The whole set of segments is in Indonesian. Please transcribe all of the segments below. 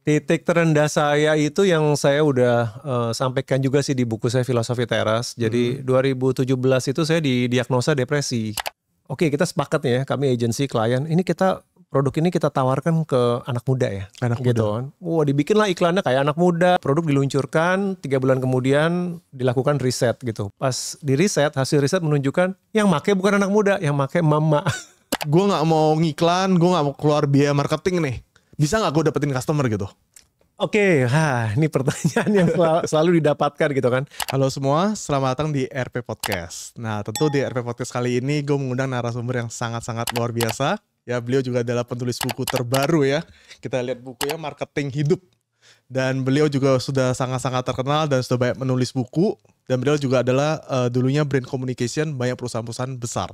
Titik terendah saya itu yang saya udah uh, sampaikan juga sih di buku saya Filosofi Teras. Jadi hmm. 2017 itu saya didiagnosa depresi. Oke, kita sepakat ya, kami agensi klien, ini kita produk ini kita tawarkan ke anak muda ya. Anak gitu muda. kan. Wah, dibikinlah iklannya kayak anak muda. Produk diluncurkan, tiga bulan kemudian dilakukan riset gitu. Pas di riset, hasil riset menunjukkan yang make bukan anak muda, yang make mama. gue nggak mau ngiklan, gue nggak mau keluar biaya marketing nih bisa nggak gue dapetin customer gitu? Oke, okay, ini pertanyaan yang selalu didapatkan gitu kan. Halo semua, selamat datang di RP Podcast. Nah, tentu di RP Podcast kali ini gue mengundang narasumber yang sangat-sangat luar biasa. Ya, beliau juga adalah penulis buku terbaru ya. Kita lihat bukunya Marketing Hidup. Dan beliau juga sudah sangat-sangat terkenal dan sudah banyak menulis buku. Dan beliau juga adalah uh, dulunya brand communication banyak perusahaan-perusahaan besar.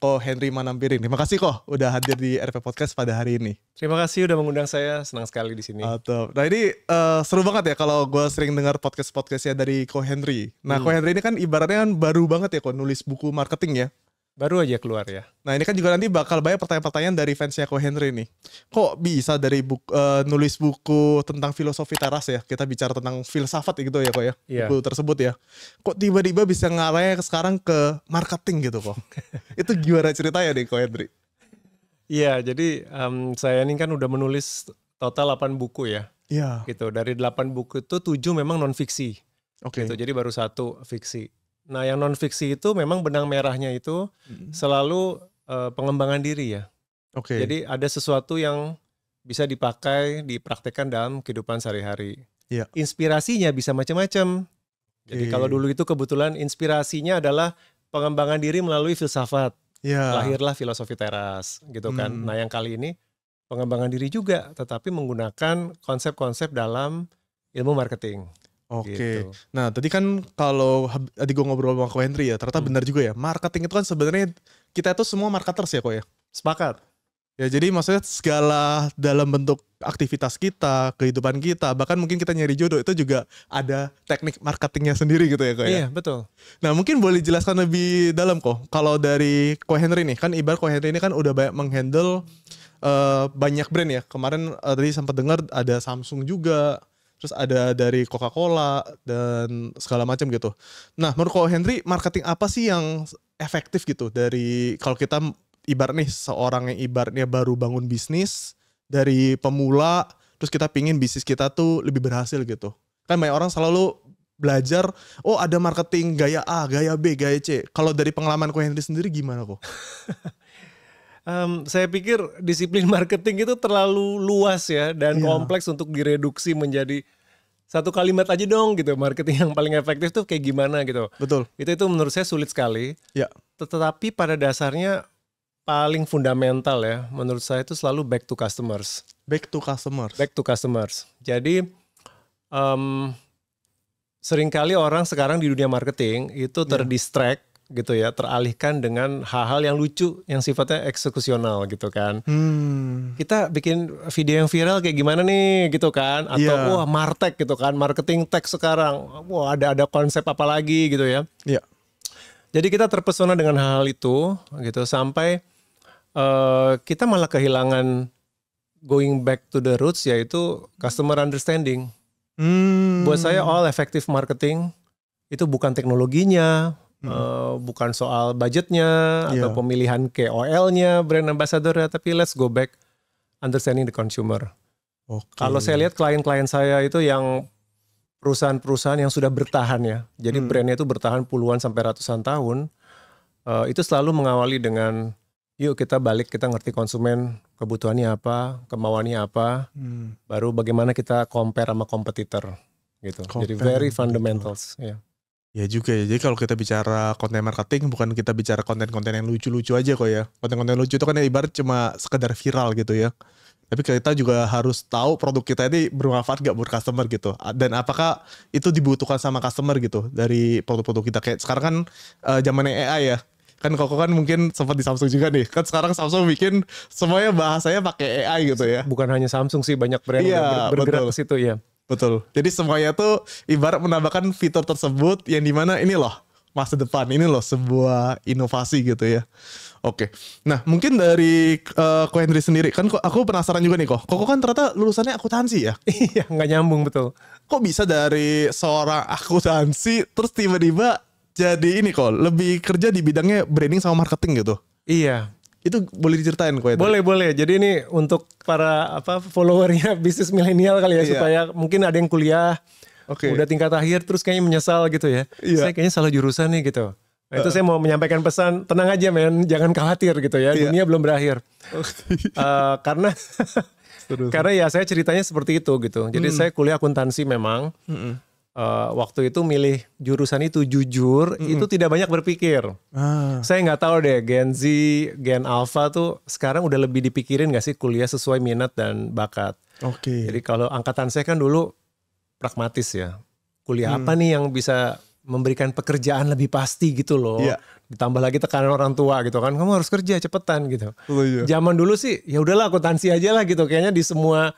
Ko Henry Manampiring, Terima kasih kok udah hadir di RP Podcast pada hari ini. Terima kasih udah mengundang saya. Senang sekali di sini. Atau, nah ini uh, seru banget ya kalau gue sering dengar podcast-podcastnya dari Ko Henry. Nah hmm. Ko Henry ini kan ibaratnya kan baru banget ya kok nulis buku marketing ya. Baru aja keluar ya. Nah ini kan juga nanti bakal banyak pertanyaan-pertanyaan dari fansnya Ko Henry nih. Kok bisa dari buku, uh, eh, nulis buku tentang filosofi teras ya? Kita bicara tentang filsafat gitu ya kok ya, yeah. buku tersebut ya. Kok tiba-tiba bisa ngarahnya sekarang ke marketing gitu kok? Itu gimana ceritanya nih Ko Henry? Iya, yeah, jadi um, saya ini kan udah menulis total 8 buku ya. Iya. Yeah. Gitu, dari 8 buku itu 7 memang non-fiksi. Oke. Okay. Gitu, jadi baru satu fiksi Nah, yang non fiksi itu memang benang merahnya itu selalu uh, pengembangan diri ya. Oke. Okay. Jadi ada sesuatu yang bisa dipakai, dipraktekkan dalam kehidupan sehari-hari. Yeah. Inspirasinya bisa macam-macam. Jadi kalau dulu itu kebetulan inspirasinya adalah pengembangan diri melalui filsafat. Yeah. Lahirlah filosofi teras gitu kan. Hmm. Nah, yang kali ini pengembangan diri juga tetapi menggunakan konsep-konsep dalam ilmu marketing. Oke. Gitu. Nah, tadi kan kalau tadi gue ngobrol sama Ko Henry ya, ternyata hmm. benar juga ya. Marketing itu kan sebenarnya kita itu semua marketers ya, kok ya. Sepakat. Ya, jadi maksudnya segala dalam bentuk aktivitas kita, kehidupan kita, bahkan mungkin kita nyari jodoh itu juga ada teknik marketingnya sendiri gitu ya, kok ya. Iya, betul. Nah, mungkin boleh jelaskan lebih dalam kok. Kalau dari Ko Henry nih, kan ibar Ko Henry ini kan udah banyak menghandle uh, banyak brand ya. Kemarin uh, tadi sempat dengar ada Samsung juga terus ada dari Coca-Cola dan segala macam gitu. Nah, menurut kau Henry, marketing apa sih yang efektif gitu dari kalau kita ibar nih seorang yang ibarnya baru bangun bisnis dari pemula terus kita pingin bisnis kita tuh lebih berhasil gitu. Kan banyak orang selalu belajar, oh ada marketing gaya A, gaya B, gaya C. Kalau dari pengalaman kau Henry sendiri gimana kok? um, saya pikir disiplin marketing itu terlalu luas ya dan yeah. kompleks untuk direduksi menjadi satu kalimat aja dong gitu marketing yang paling efektif tuh kayak gimana gitu. Betul. Itu itu menurut saya sulit sekali. Ya. Tetapi pada dasarnya paling fundamental ya menurut saya itu selalu back to customers. Back to customers. Back to customers. Jadi um, seringkali orang sekarang di dunia marketing itu iya. terdistract gitu ya teralihkan dengan hal-hal yang lucu yang sifatnya eksekusional gitu kan hmm. kita bikin video yang viral kayak gimana nih gitu kan atau yeah. wah martech gitu kan marketing tech sekarang wah ada ada konsep apa lagi gitu ya yeah. jadi kita terpesona dengan hal-hal itu gitu sampai uh, kita malah kehilangan going back to the roots yaitu customer understanding hmm. buat saya all effective marketing itu bukan teknologinya uh, bukan soal budgetnya yeah. atau pemilihan KOL-nya brand ambassador ya tapi let's go back understanding the consumer. Okay. Kalau saya lihat klien-klien saya itu yang perusahaan-perusahaan yang sudah bertahan ya. Jadi hmm. brandnya itu bertahan puluhan sampai ratusan tahun. Uh, itu selalu mengawali dengan yuk kita balik kita ngerti konsumen kebutuhannya apa, kemauannya apa, hmm. baru bagaimana kita compare sama kompetitor gitu. Jadi very fundamentals Yeah. Ya juga ya. Jadi kalau kita bicara konten marketing bukan kita bicara konten-konten yang lucu-lucu aja kok ya. Konten-konten lucu itu kan ibarat cuma sekedar viral gitu ya. Tapi kita juga harus tahu produk kita ini bermanfaat gak buat customer gitu. Dan apakah itu dibutuhkan sama customer gitu dari produk-produk kita. Kayak sekarang kan uh, zamannya AI ya kan Koko kan mungkin sempat di Samsung juga nih kan sekarang Samsung bikin semuanya bahasanya pakai AI gitu ya bukan hanya Samsung sih banyak brand iya, yang bergerak betul. ke situ ya Betul. Jadi semuanya tuh ibarat menambahkan fitur tersebut yang dimana ini loh masa depan ini loh sebuah inovasi gitu ya. Oke. Nah mungkin dari uh, Ko Henry sendiri kan kok aku penasaran juga nih kok. Kok kan ternyata lulusannya akuntansi ya? Iya nggak nyambung betul. Kok bisa dari seorang akuntansi terus tiba-tiba jadi ini kok lebih kerja di bidangnya branding sama marketing gitu? Iya itu boleh diceritain kok ya, Boleh, boleh. Jadi ini untuk para apa followernya bisnis milenial kali ya iya. supaya mungkin ada yang kuliah okay. udah tingkat akhir terus kayaknya menyesal gitu ya. Iya. Saya kayaknya salah jurusan nih gitu. Nah, itu eh. saya mau menyampaikan pesan, tenang aja men, jangan khawatir gitu ya, iya. dunia belum berakhir. uh, karena karena ya saya ceritanya seperti itu gitu. Jadi hmm. saya kuliah akuntansi memang. Hmm uh, waktu itu milih jurusan itu jujur mm -hmm. itu tidak banyak berpikir. Ah. Saya nggak tahu deh Gen Z, Gen Alpha tuh sekarang udah lebih dipikirin gak sih kuliah sesuai minat dan bakat. Oke. Okay. Jadi kalau angkatan saya kan dulu pragmatis ya. Kuliah hmm. apa nih yang bisa memberikan pekerjaan lebih pasti gitu loh. Yeah. Ditambah lagi tekanan orang tua gitu kan, kamu harus kerja cepetan gitu. Oh, iya. Zaman dulu sih ya udahlah akuntansi aja lah gitu. Kayaknya di semua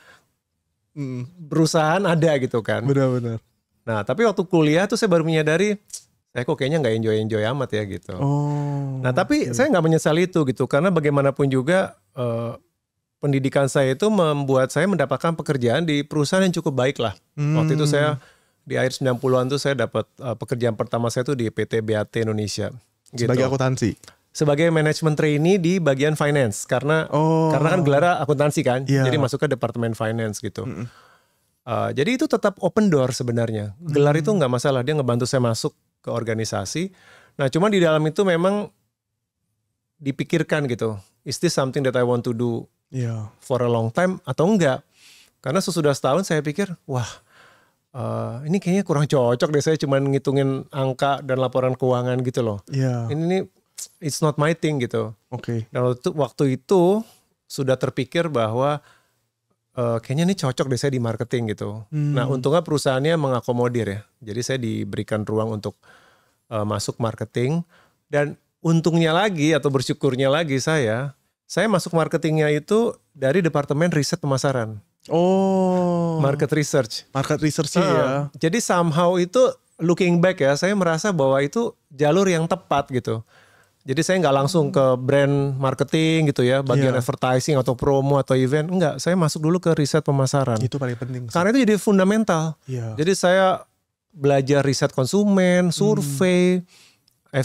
hmm. perusahaan ada gitu kan. Benar-benar. Nah, tapi waktu kuliah tuh saya baru menyadari saya kok kayaknya nggak enjoy enjoy amat ya gitu. Oh. Nah, tapi okay. saya nggak menyesal itu gitu karena bagaimanapun juga eh, pendidikan saya itu membuat saya mendapatkan pekerjaan di perusahaan yang cukup baik lah. Hmm. Waktu itu saya hmm. di akhir 90-an tuh saya dapat uh, pekerjaan pertama saya tuh di PT BAT Indonesia. Gitu. Sebagai akuntansi sebagai manajemen trainee di bagian finance karena oh. karena kan gelar akuntansi kan yeah. jadi masuk ke departemen finance gitu mm -mm. Uh, jadi itu tetap open door sebenarnya. Gelar hmm. itu nggak masalah, dia ngebantu saya masuk ke organisasi. Nah, cuma di dalam itu memang dipikirkan gitu, is this something that I want to do yeah. for a long time atau enggak? Karena sesudah setahun saya pikir, wah uh, ini kayaknya kurang cocok deh saya cuman ngitungin angka dan laporan keuangan gitu loh. Yeah. Ini, ini it's not my thing gitu. Oke. Okay. Dan waktu, waktu itu sudah terpikir bahwa Eh, kayaknya ini cocok deh saya di marketing gitu. Hmm. Nah untungnya perusahaannya mengakomodir ya. Jadi saya diberikan ruang untuk uh, masuk marketing dan untungnya lagi atau bersyukurnya lagi saya saya masuk marketingnya itu dari departemen riset pemasaran. Oh. Market research. Market research sih uh, ya. Jadi somehow itu looking back ya saya merasa bahwa itu jalur yang tepat gitu. Jadi saya nggak langsung ke hmm. brand marketing gitu ya, bagian yeah. advertising atau promo atau event, enggak. Saya masuk dulu ke riset pemasaran. Itu paling penting. Sih. Karena itu jadi fundamental. Yeah. Jadi saya belajar riset konsumen, hmm. survei, hmm.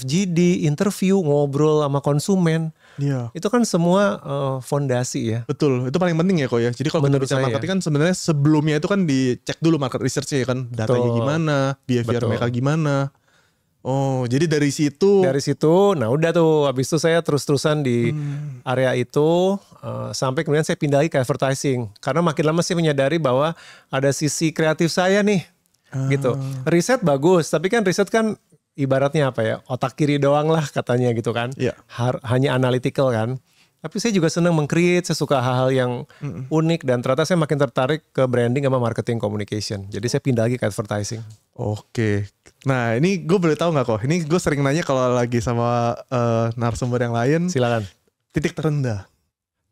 FGD, interview, ngobrol sama konsumen. Iya. Itu kan semua uh, fondasi ya. Betul, itu paling penting ya kok ya. Jadi kalau kita bicara marketing kan sebenarnya sebelumnya itu kan dicek dulu market researchnya ya kan, datanya Betul. gimana, behavior Betul. mereka gimana. Oh, jadi dari situ. Dari situ, nah udah tuh habis itu saya terus-terusan di hmm. area itu uh, sampai kemudian saya pindah lagi ke advertising karena makin lama saya menyadari bahwa ada sisi kreatif saya nih. hmm. Gitu. Riset bagus, tapi kan riset kan ibaratnya apa ya? Otak kiri doang lah katanya gitu kan. Yeah. hanya analytical kan. Tapi saya juga senang mengcreate, saya suka hal-hal yang unik dan ternyata saya makin tertarik ke branding sama marketing communication. Jadi saya pindah lagi ke advertising. Oke. Nah ini gue boleh tahu nggak kok? Ini gue sering nanya kalau lagi sama uh, narasumber yang lain. Silakan. Titik terendah.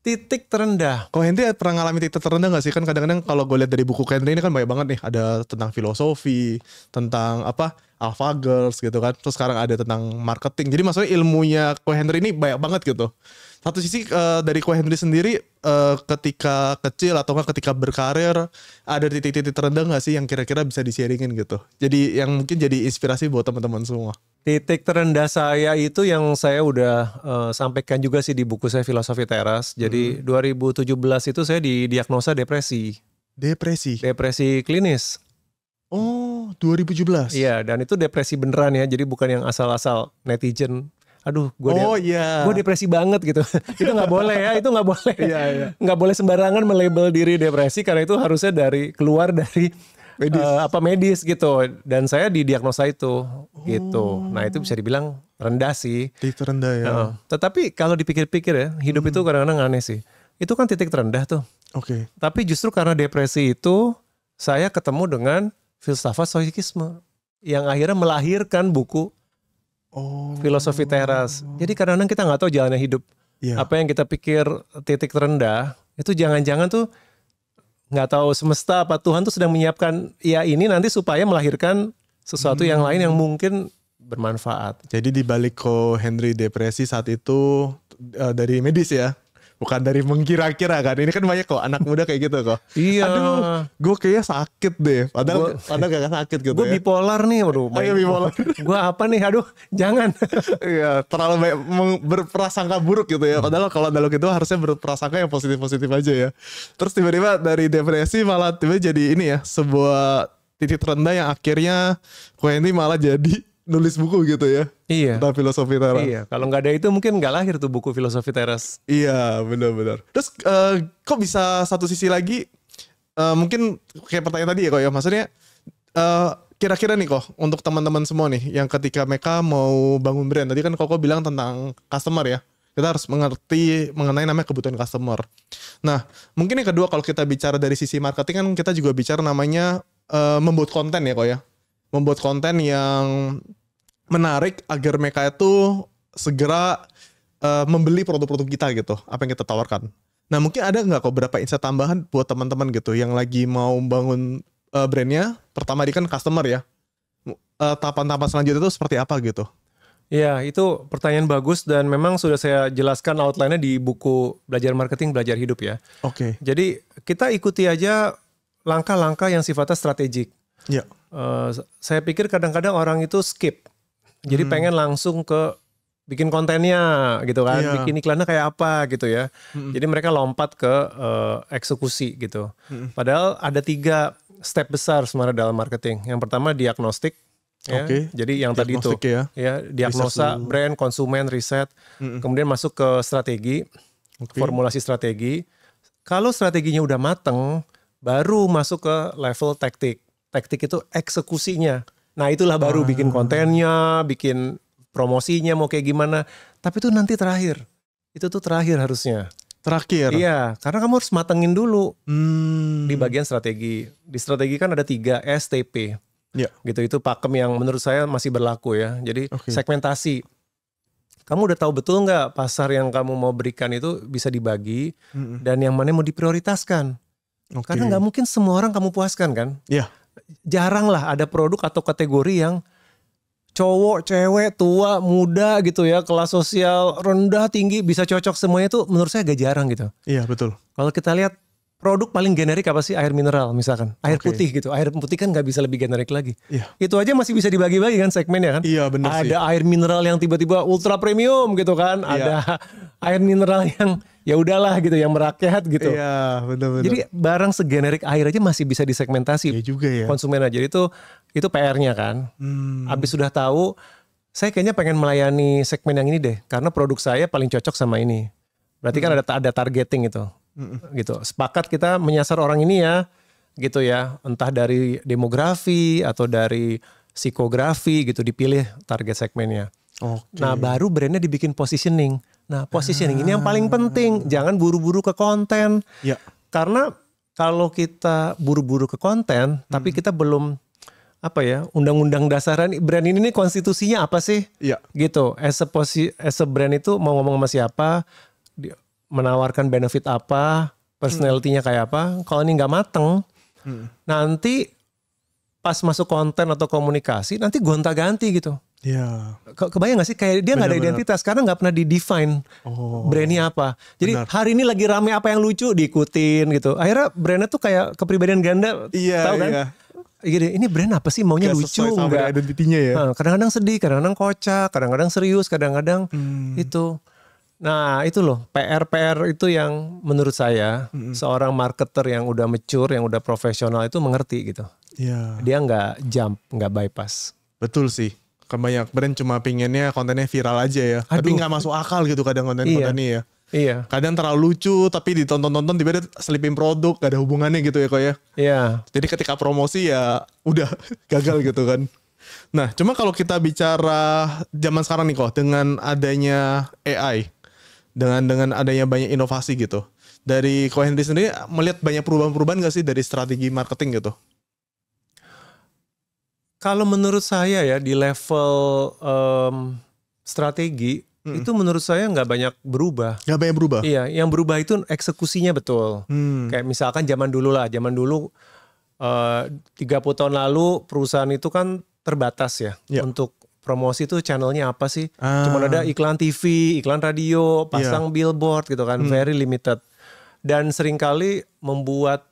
Titik terendah. Kok Henry pernah ngalami titik terendah gak sih? Kan kadang-kadang kalau gue lihat dari buku Henry ini kan banyak banget nih. Ada tentang filosofi, tentang apa alpha girls gitu kan. Terus sekarang ada tentang marketing. Jadi maksudnya ilmunya Kok Henry ini banyak banget gitu satu sisi uh, dari Kue Henry sendiri uh, ketika kecil atau nggak ketika berkarir ada titik-titik terendah nggak sih yang kira-kira bisa disharingin gitu? Jadi yang mungkin jadi inspirasi buat teman-teman semua. Titik terendah saya itu yang saya udah uh, sampaikan juga sih di buku saya Filosofi Teras. Jadi hmm. 2017 itu saya didiagnosa depresi. Depresi. Depresi klinis. Oh, 2017. Iya, dan itu depresi beneran ya. Jadi bukan yang asal-asal netizen aduh gue oh, de yeah. gue depresi banget gitu itu nggak boleh ya itu nggak boleh iya, iya. nggak yeah, yeah. boleh sembarangan melebel diri depresi karena itu harusnya dari keluar dari medis. Uh, apa medis gitu dan saya didiagnosa itu gitu. oh. gitu nah itu bisa dibilang rendah sih titik terendah ya uh, tetapi kalau dipikir-pikir ya hidup hmm. itu kadang-kadang aneh sih itu kan titik terendah tuh oke okay. tapi justru karena depresi itu saya ketemu dengan filsafat stoikisme yang akhirnya melahirkan buku Oh. Filosofi teras. Jadi kadang-kadang kita nggak tahu jalannya hidup. Yeah. Apa yang kita pikir titik terendah itu jangan-jangan tuh nggak tahu semesta apa Tuhan tuh sedang menyiapkan ya ini nanti supaya melahirkan sesuatu hmm. yang lain yang mungkin bermanfaat. Jadi di balik ko Henry depresi saat itu eh, dari medis ya? bukan dari mengkira-kira kan ini kan banyak kok anak muda kayak gitu kok iya aduh gue kayaknya sakit deh padahal gua, padahal gak sakit gitu gue ya. bipolar nih aduh ayo bipolar gue apa nih aduh jangan iya terlalu banyak berprasangka buruk gitu ya padahal kalau dalam itu harusnya berprasangka yang positif-positif aja ya terus tiba-tiba dari depresi malah tiba jadi ini ya sebuah titik terendah yang akhirnya ini malah jadi nulis buku gitu ya iya tentang filosofi teras iya kalau nggak ada itu mungkin nggak lahir tuh buku filosofi teras iya benar-benar terus uh, kok bisa satu sisi lagi uh, mungkin kayak pertanyaan tadi ya kok ya maksudnya uh, kira-kira nih kok untuk teman-teman semua nih yang ketika mereka mau bangun brand tadi kan koko bilang tentang customer ya kita harus mengerti mengenai namanya kebutuhan customer. Nah, mungkin yang kedua kalau kita bicara dari sisi marketing kan kita juga bicara namanya uh, membuat konten ya kok ya. Membuat konten yang menarik agar mereka itu segera uh, membeli produk-produk kita gitu, apa yang kita tawarkan. Nah mungkin ada nggak kok berapa insight tambahan buat teman-teman gitu yang lagi mau bangun uh, brandnya? Pertama di kan customer ya, uh, tahapan-tahapan selanjutnya itu seperti apa gitu? Ya, itu pertanyaan bagus dan memang sudah saya jelaskan outline-nya di buku Belajar Marketing, Belajar Hidup ya. Oke. Okay. Jadi kita ikuti aja langkah-langkah yang sifatnya strategik. Ya. Yeah. Uh, saya pikir kadang-kadang orang itu skip jadi hmm. pengen langsung ke bikin kontennya gitu kan, yeah. bikin iklannya kayak apa gitu ya. Hmm. Jadi mereka lompat ke uh, eksekusi gitu. Hmm. Padahal ada tiga step besar sebenarnya dalam marketing. Yang pertama diagnostik, ya. Okay. Jadi yang tadi itu ya, ya diagnosa brand, konsumen, riset, hmm kemudian masuk ke strategi, okay. formulasi strategi. Kalau strateginya udah mateng, baru masuk ke level taktik. Taktik itu eksekusinya. Nah itulah baru ah. bikin kontennya, bikin promosinya mau kayak gimana. Tapi itu nanti terakhir. Itu tuh terakhir harusnya. Terakhir. Iya, karena kamu harus matengin dulu hmm. di bagian strategi. Di strategi kan ada tiga STP. Ya. Gitu itu pakem yang menurut saya masih berlaku ya. Jadi okay. segmentasi. Kamu udah tahu betul nggak pasar yang kamu mau berikan itu bisa dibagi mm -hmm. dan yang mana mau diprioritaskan. Okay. Karena nggak mungkin semua orang kamu puaskan kan? Iya jarang lah ada produk atau kategori yang cowok, cewek, tua, muda gitu ya, kelas sosial rendah, tinggi bisa cocok semuanya tuh menurut saya agak jarang gitu. Iya, betul. Kalau kita lihat produk paling generik apa sih air mineral misalkan air okay. putih gitu air putih kan nggak bisa lebih generik lagi Iya. itu aja masih bisa dibagi-bagi kan segmennya kan iya benar benar ada air mineral yang tiba-tiba ultra premium gitu kan iya. ada air mineral yang ya udahlah gitu yang merakyat gitu. Iya, benar-benar. Jadi barang segenerik air aja masih bisa disegmentasi. Iya juga ya. Konsumen aja itu itu PR-nya kan. Hmm. Abis sudah tahu saya kayaknya pengen melayani segmen yang ini deh karena produk saya paling cocok sama ini. Berarti kan hmm. kan ada ada targeting itu, Hmm. Gitu. Sepakat kita menyasar orang ini ya gitu ya, entah dari demografi atau dari psikografi gitu dipilih target segmennya. Okay. Nah baru brandnya dibikin positioning. Nah, positioning ah. ini yang paling penting. Jangan buru-buru ke konten. Ya. Karena kalau kita buru-buru ke konten, hmm. tapi kita belum apa ya undang-undang dasaran brand ini nih konstitusinya apa sih? Iya. Gitu. As a, posi, as a brand itu mau ngomong sama siapa, menawarkan benefit apa, personalitinya kayak apa. Kalau ini nggak mateng, hmm. nanti pas masuk konten atau komunikasi nanti gonta-ganti gitu. Ya, Kebayang gak sih kayak dia nggak ada identitas karena nggak pernah di-define oh, brandnya apa. Jadi benar. hari ini lagi rame apa yang lucu diikutin gitu. Akhirnya brandnya tuh kayak kepribadian ganda. Iya. Tahu kan? Iya. Gini, iya ini brand apa sih maunya gak lucu nggak? identitinya ya. Kadang-kadang sedih, kadang-kadang kocak, kadang-kadang serius, kadang-kadang hmm. itu. Nah itu loh PR-PR itu yang menurut saya hmm. seorang marketer yang udah mature, yang udah profesional itu mengerti gitu. Iya. Dia nggak jump, nggak bypass. Betul sih kebanyak brand cuma pinginnya kontennya viral aja ya Aduh. tapi nggak masuk akal gitu kadang konten-kontennya iya. ya Iya. Kadang terlalu lucu tapi ditonton-tonton tiba-tiba selipin produk gak ada hubungannya gitu ya kok ya. Iya. Jadi ketika promosi ya udah gagal gitu kan. Nah, cuma kalau kita bicara zaman sekarang nih kok dengan adanya AI dengan dengan adanya banyak inovasi gitu. Dari Ko Henry sendiri melihat banyak perubahan-perubahan gak sih dari strategi marketing gitu? Kalau menurut saya ya di level um, strategi hmm. itu menurut saya nggak banyak berubah. Nggak banyak berubah. Iya, yang berubah itu eksekusinya betul. Hmm. Kayak misalkan zaman dulu lah, zaman dulu eh, tiga uh, 30 tahun lalu perusahaan itu kan terbatas ya yeah. untuk promosi itu channelnya apa sih? Ah. Cuma ada iklan TV, iklan radio, pasang yeah. billboard gitu kan, hmm. very limited. Dan seringkali membuat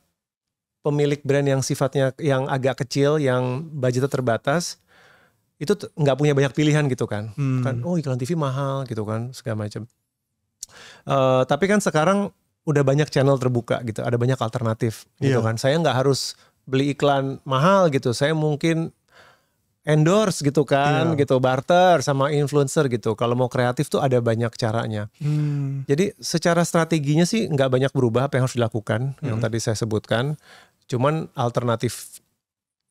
pemilik brand yang sifatnya yang agak kecil, yang budgetnya terbatas, itu nggak punya banyak pilihan gitu kan. Hmm. Kan oh iklan TV mahal gitu kan segala macam. Uh, eh, tapi kan sekarang udah banyak channel terbuka gitu, ada banyak alternatif gitu yeah. kan. Saya nggak harus beli iklan mahal gitu. Saya mungkin endorse gitu kan, yeah. gitu barter sama influencer gitu. Kalau mau kreatif tuh ada banyak caranya. Hmm. Jadi secara strateginya sih nggak banyak berubah apa yang harus dilakukan hmm. yang tadi saya sebutkan. Cuman alternatif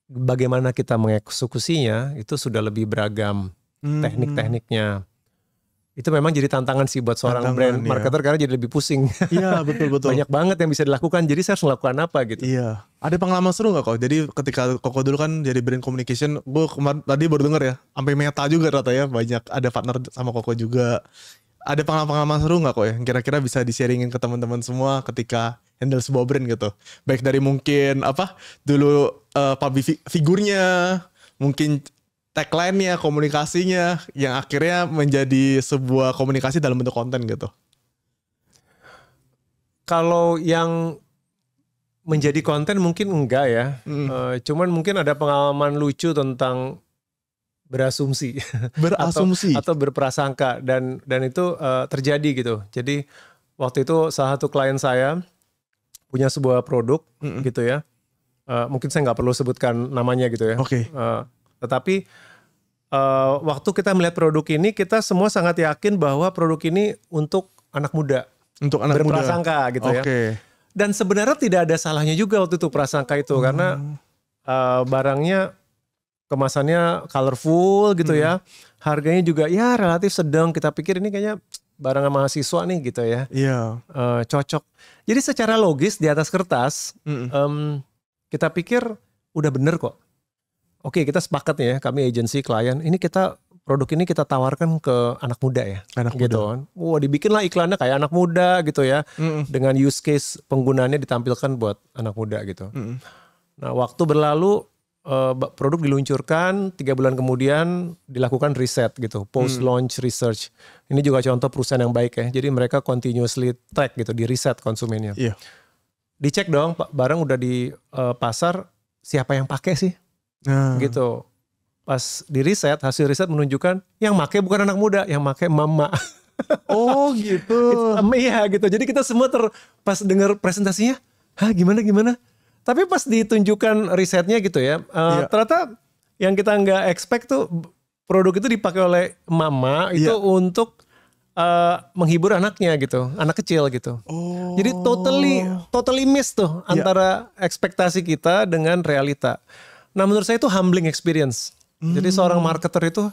bagaimana kita mengeksekusinya itu sudah lebih beragam hmm. teknik-tekniknya. Itu memang jadi tantangan sih buat seorang tantangan, brand iya. marketer ya. karena jadi lebih pusing. Iya betul betul. Banyak banget yang bisa dilakukan. Jadi saya harus melakukan apa gitu. Iya. Ada pengalaman seru nggak kok? Jadi ketika koko dulu kan jadi brand communication, gue tadi baru denger ya, sampai meta juga rata ya banyak ada partner sama koko juga. Ada pengalaman-pengalaman seru nggak kok ya? Kira-kira bisa di sharingin ke teman-teman semua ketika handle sebuah brand gitu. Baik dari mungkin apa dulu uh, public figurnya, mungkin tagline-nya, komunikasinya yang akhirnya menjadi sebuah komunikasi dalam bentuk konten gitu. Kalau yang menjadi konten mungkin enggak ya. Hmm. Uh, cuman mungkin ada pengalaman lucu tentang berasumsi, berasumsi atau, atau berprasangka dan dan itu uh, terjadi gitu. Jadi waktu itu salah satu klien saya punya sebuah produk mm -mm. gitu ya. Uh, mungkin saya nggak perlu sebutkan namanya gitu ya. Oke. Okay. Uh, eh, tetapi uh, waktu kita melihat produk ini, kita semua sangat yakin bahwa produk ini untuk anak muda. Untuk anak muda. Berprasangka gitu okay. ya. Dan sebenarnya tidak ada salahnya juga waktu itu prasangka itu hmm. karena uh, barangnya kemasannya colorful gitu hmm. ya. Harganya juga ya relatif sedang. Kita pikir ini kayaknya barang mahasiswa nih gitu ya. Iya. Yeah. Uh, cocok jadi secara logis di atas kertas mm hmm Um, kita pikir udah bener kok. Oke kita sepakat ya kami agensi klien ini kita produk ini kita tawarkan ke anak muda ya. Anak gitu. muda. Kan. Wah dibikinlah iklannya kayak anak muda gitu ya mm hmm dengan use case penggunaannya ditampilkan buat anak muda gitu. Mm hmm Nah waktu berlalu uh, produk diluncurkan tiga bulan kemudian dilakukan riset gitu post launch hmm. research ini juga contoh perusahaan yang baik ya jadi mereka continuously track gitu di riset konsumennya yeah. dicek dong barang udah di uh, pasar siapa yang pakai sih nah. gitu pas di riset hasil riset menunjukkan yang make bukan anak muda yang make mama oh gitu iya gitu jadi kita semua ter pas dengar presentasinya hah gimana gimana tapi pas ditunjukkan risetnya gitu ya, uh, eh, yeah. ternyata yang kita nggak expect tuh produk itu dipakai oleh mama itu yeah. untuk uh, menghibur anaknya gitu, anak kecil gitu. Oh. Jadi totally totally miss tuh yeah. antara ekspektasi kita dengan realita. Nah, menurut saya itu humbling experience. mm. Jadi hmm. seorang marketer itu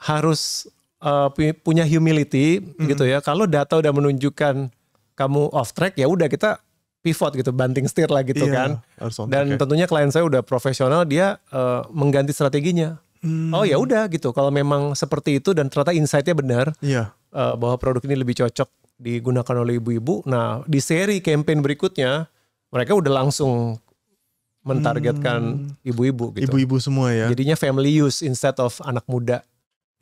harus uh, punya humility mm. gitu hmm. ya. Kalau data udah menunjukkan kamu off track ya udah kita pivot gitu, banting setir lah gitu yeah, kan. Dan okay. Ya. tentunya klien saya udah profesional, dia uh, mengganti strateginya. Hmm. Oh ya udah gitu. Kalau memang seperti itu dan ternyata insightnya benar, yeah. Iya. uh, bahwa produk ini lebih cocok digunakan oleh ibu-ibu. Nah, di seri campaign berikutnya mereka udah langsung mentargetkan hmm. ibu-ibu hmm. gitu. Ibu-ibu semua ya. Jadinya family use instead of anak muda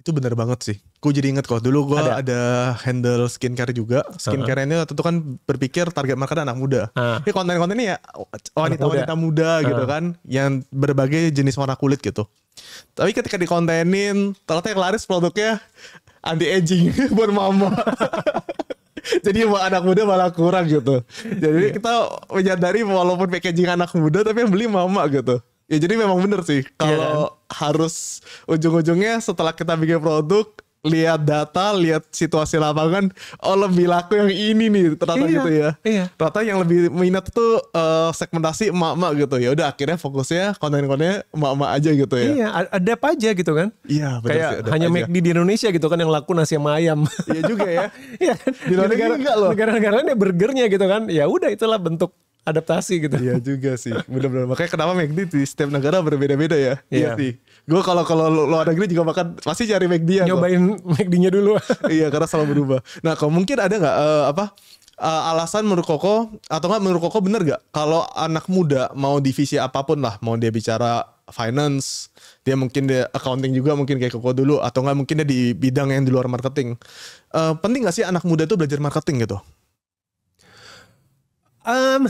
itu bener banget sih. Gue jadi inget kok dulu gue ada. ada handle skincare juga. Skincare uh-huh. ini waktu itu kan berpikir target market anak muda. Uh. Ini konten ini ya wanita-wanita muda uh. gitu kan, yang berbagai jenis warna kulit gitu. Tapi ketika dikontenin, ternyata yang laris produknya anti aging buat mama. jadi anak muda malah kurang gitu. Jadi yeah. kita menyadari walaupun packaging anak muda tapi yang beli mama gitu. Ya jadi memang bener sih iya kalau yeah, kan? harus ujung-ujungnya setelah kita bikin produk lihat data, lihat situasi lapangan, oh lebih laku yang ini nih ternyata iya, gitu ya. Iya. Ternyata yang lebih minat tuh uh, segmentasi emak-emak gitu ya. Udah akhirnya fokusnya konten-kontennya emak-emak aja gitu ya. Iya, apa aja gitu kan. Iya, benar Kayak sih, hanya McD di Indonesia gitu kan yang laku nasi ayam. Iya juga ya. Iya. Kan? di negara, negara bergernya Negara-negara ya burgernya gitu kan. Ya udah itulah bentuk adaptasi gitu. Iya juga sih, benar-benar. Makanya kenapa McD di setiap negara berbeda-beda ya. Iya, iya sih. Gue kalau kalau ada gini juga makan pasti cari McD ya. Nyobain McD-nya dulu. iya, karena selalu berubah. Nah, kalau mungkin ada nggak uh, apa uh, alasan menurut Koko atau nggak menurut Koko bener nggak kalau anak muda mau divisi apapun lah, mau dia bicara finance, dia mungkin dia accounting juga mungkin kayak Koko dulu atau nggak mungkin dia di bidang yang di luar marketing. Uh, penting nggak sih anak muda itu belajar marketing gitu? Um.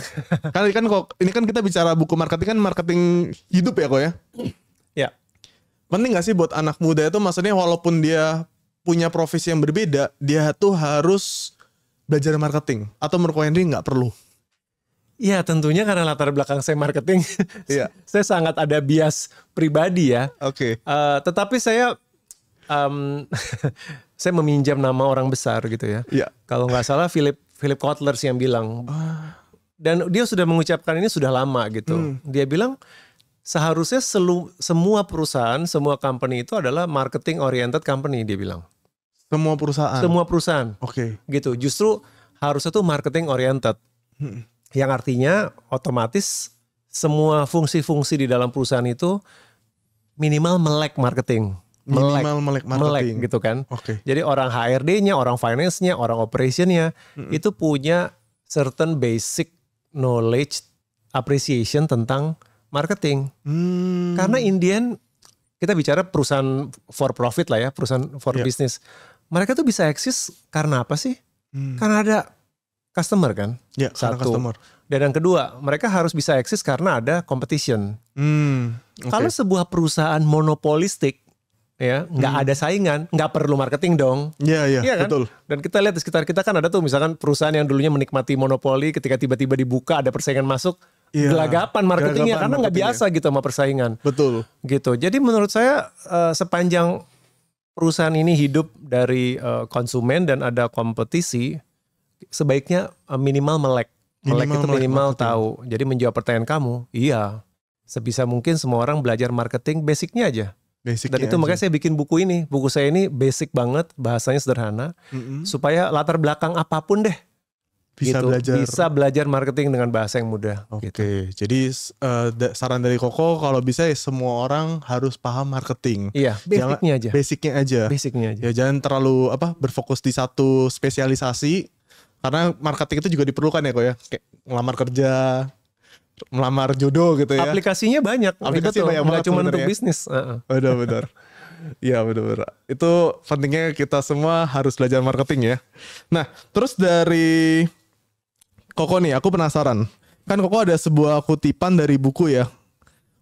kan kan kok ini kan kita bicara buku marketing kan marketing hidup ya kok ya. Ya. Penting nggak sih buat anak muda itu maksudnya walaupun dia punya profesi yang berbeda, dia tuh harus belajar marketing atau menurut Henry nggak perlu? Ya tentunya karena latar belakang saya marketing, Iya. saya sangat ada bias pribadi ya. Oke. Okay. Uh, eh, tetapi saya um, saya meminjam nama orang besar gitu ya. Iya. Kalau nggak salah Philip Philip Kotler sih yang bilang. Ah dan dia sudah mengucapkan ini sudah lama gitu. Hmm. Dia bilang seharusnya selu, semua perusahaan, semua company itu adalah marketing oriented company dia bilang. Semua perusahaan. Semua perusahaan. Oke. Okay. Gitu. Justru harusnya tuh marketing oriented. Hmm. Yang artinya otomatis semua fungsi-fungsi di dalam perusahaan itu minimal melek marketing. Melek, minimal melek marketing. Melek gitu kan. Oke. Okay. Jadi orang HRD-nya, orang finance-nya, orang operation-nya hmm. itu punya certain basic knowledge appreciation tentang marketing. Hmm. Karena Indian kita bicara perusahaan for profit lah ya, perusahaan for yeah. business. Mereka tuh bisa eksis karena apa sih? Hmm. Karena ada customer kan. Yeah, iya, Satu. Karena customer. Dan yang kedua, mereka harus bisa eksis karena ada competition. Hmm, okay. Kalau sebuah perusahaan monopolistik ya nggak hmm. ada saingan nggak perlu marketing dong iya iya ya kan? betul dan kita lihat di sekitar kita kan ada tuh misalkan perusahaan yang dulunya menikmati monopoli ketika tiba-tiba dibuka ada persaingan masuk ya, gelagapan marketingnya gelagapan karena nggak biasa gitu sama persaingan betul gitu jadi menurut saya uh, sepanjang perusahaan ini hidup dari uh, konsumen dan ada kompetisi sebaiknya uh, minimal melek melek itu minimal melek tahu jadi menjawab pertanyaan kamu iya sebisa mungkin semua orang belajar marketing basicnya aja Basic Dan itu aja. makanya saya bikin buku ini. Buku saya ini basic banget, bahasanya sederhana, mm -hmm. supaya latar belakang apapun deh bisa gitu. belajar bisa belajar marketing dengan bahasa yang mudah. Oke, okay. gitu. jadi uh, saran dari Koko kalau bisa ya semua orang harus paham marketing. Iya, basicnya aja. Basicnya aja. Basicnya aja. Ya jangan terlalu apa berfokus di satu spesialisasi karena marketing itu juga diperlukan ya kok ya kayak ngelamar kerja melamar jodoh gitu ya. Aplikasinya banyak. Aplikasi banyak banget. cuma untuk bisnis. Uh -uh. Benar benar. Iya benar-benar. Itu pentingnya kita semua harus belajar marketing ya. Nah, terus dari Koko nih, aku penasaran. Kan Koko ada sebuah kutipan dari buku ya.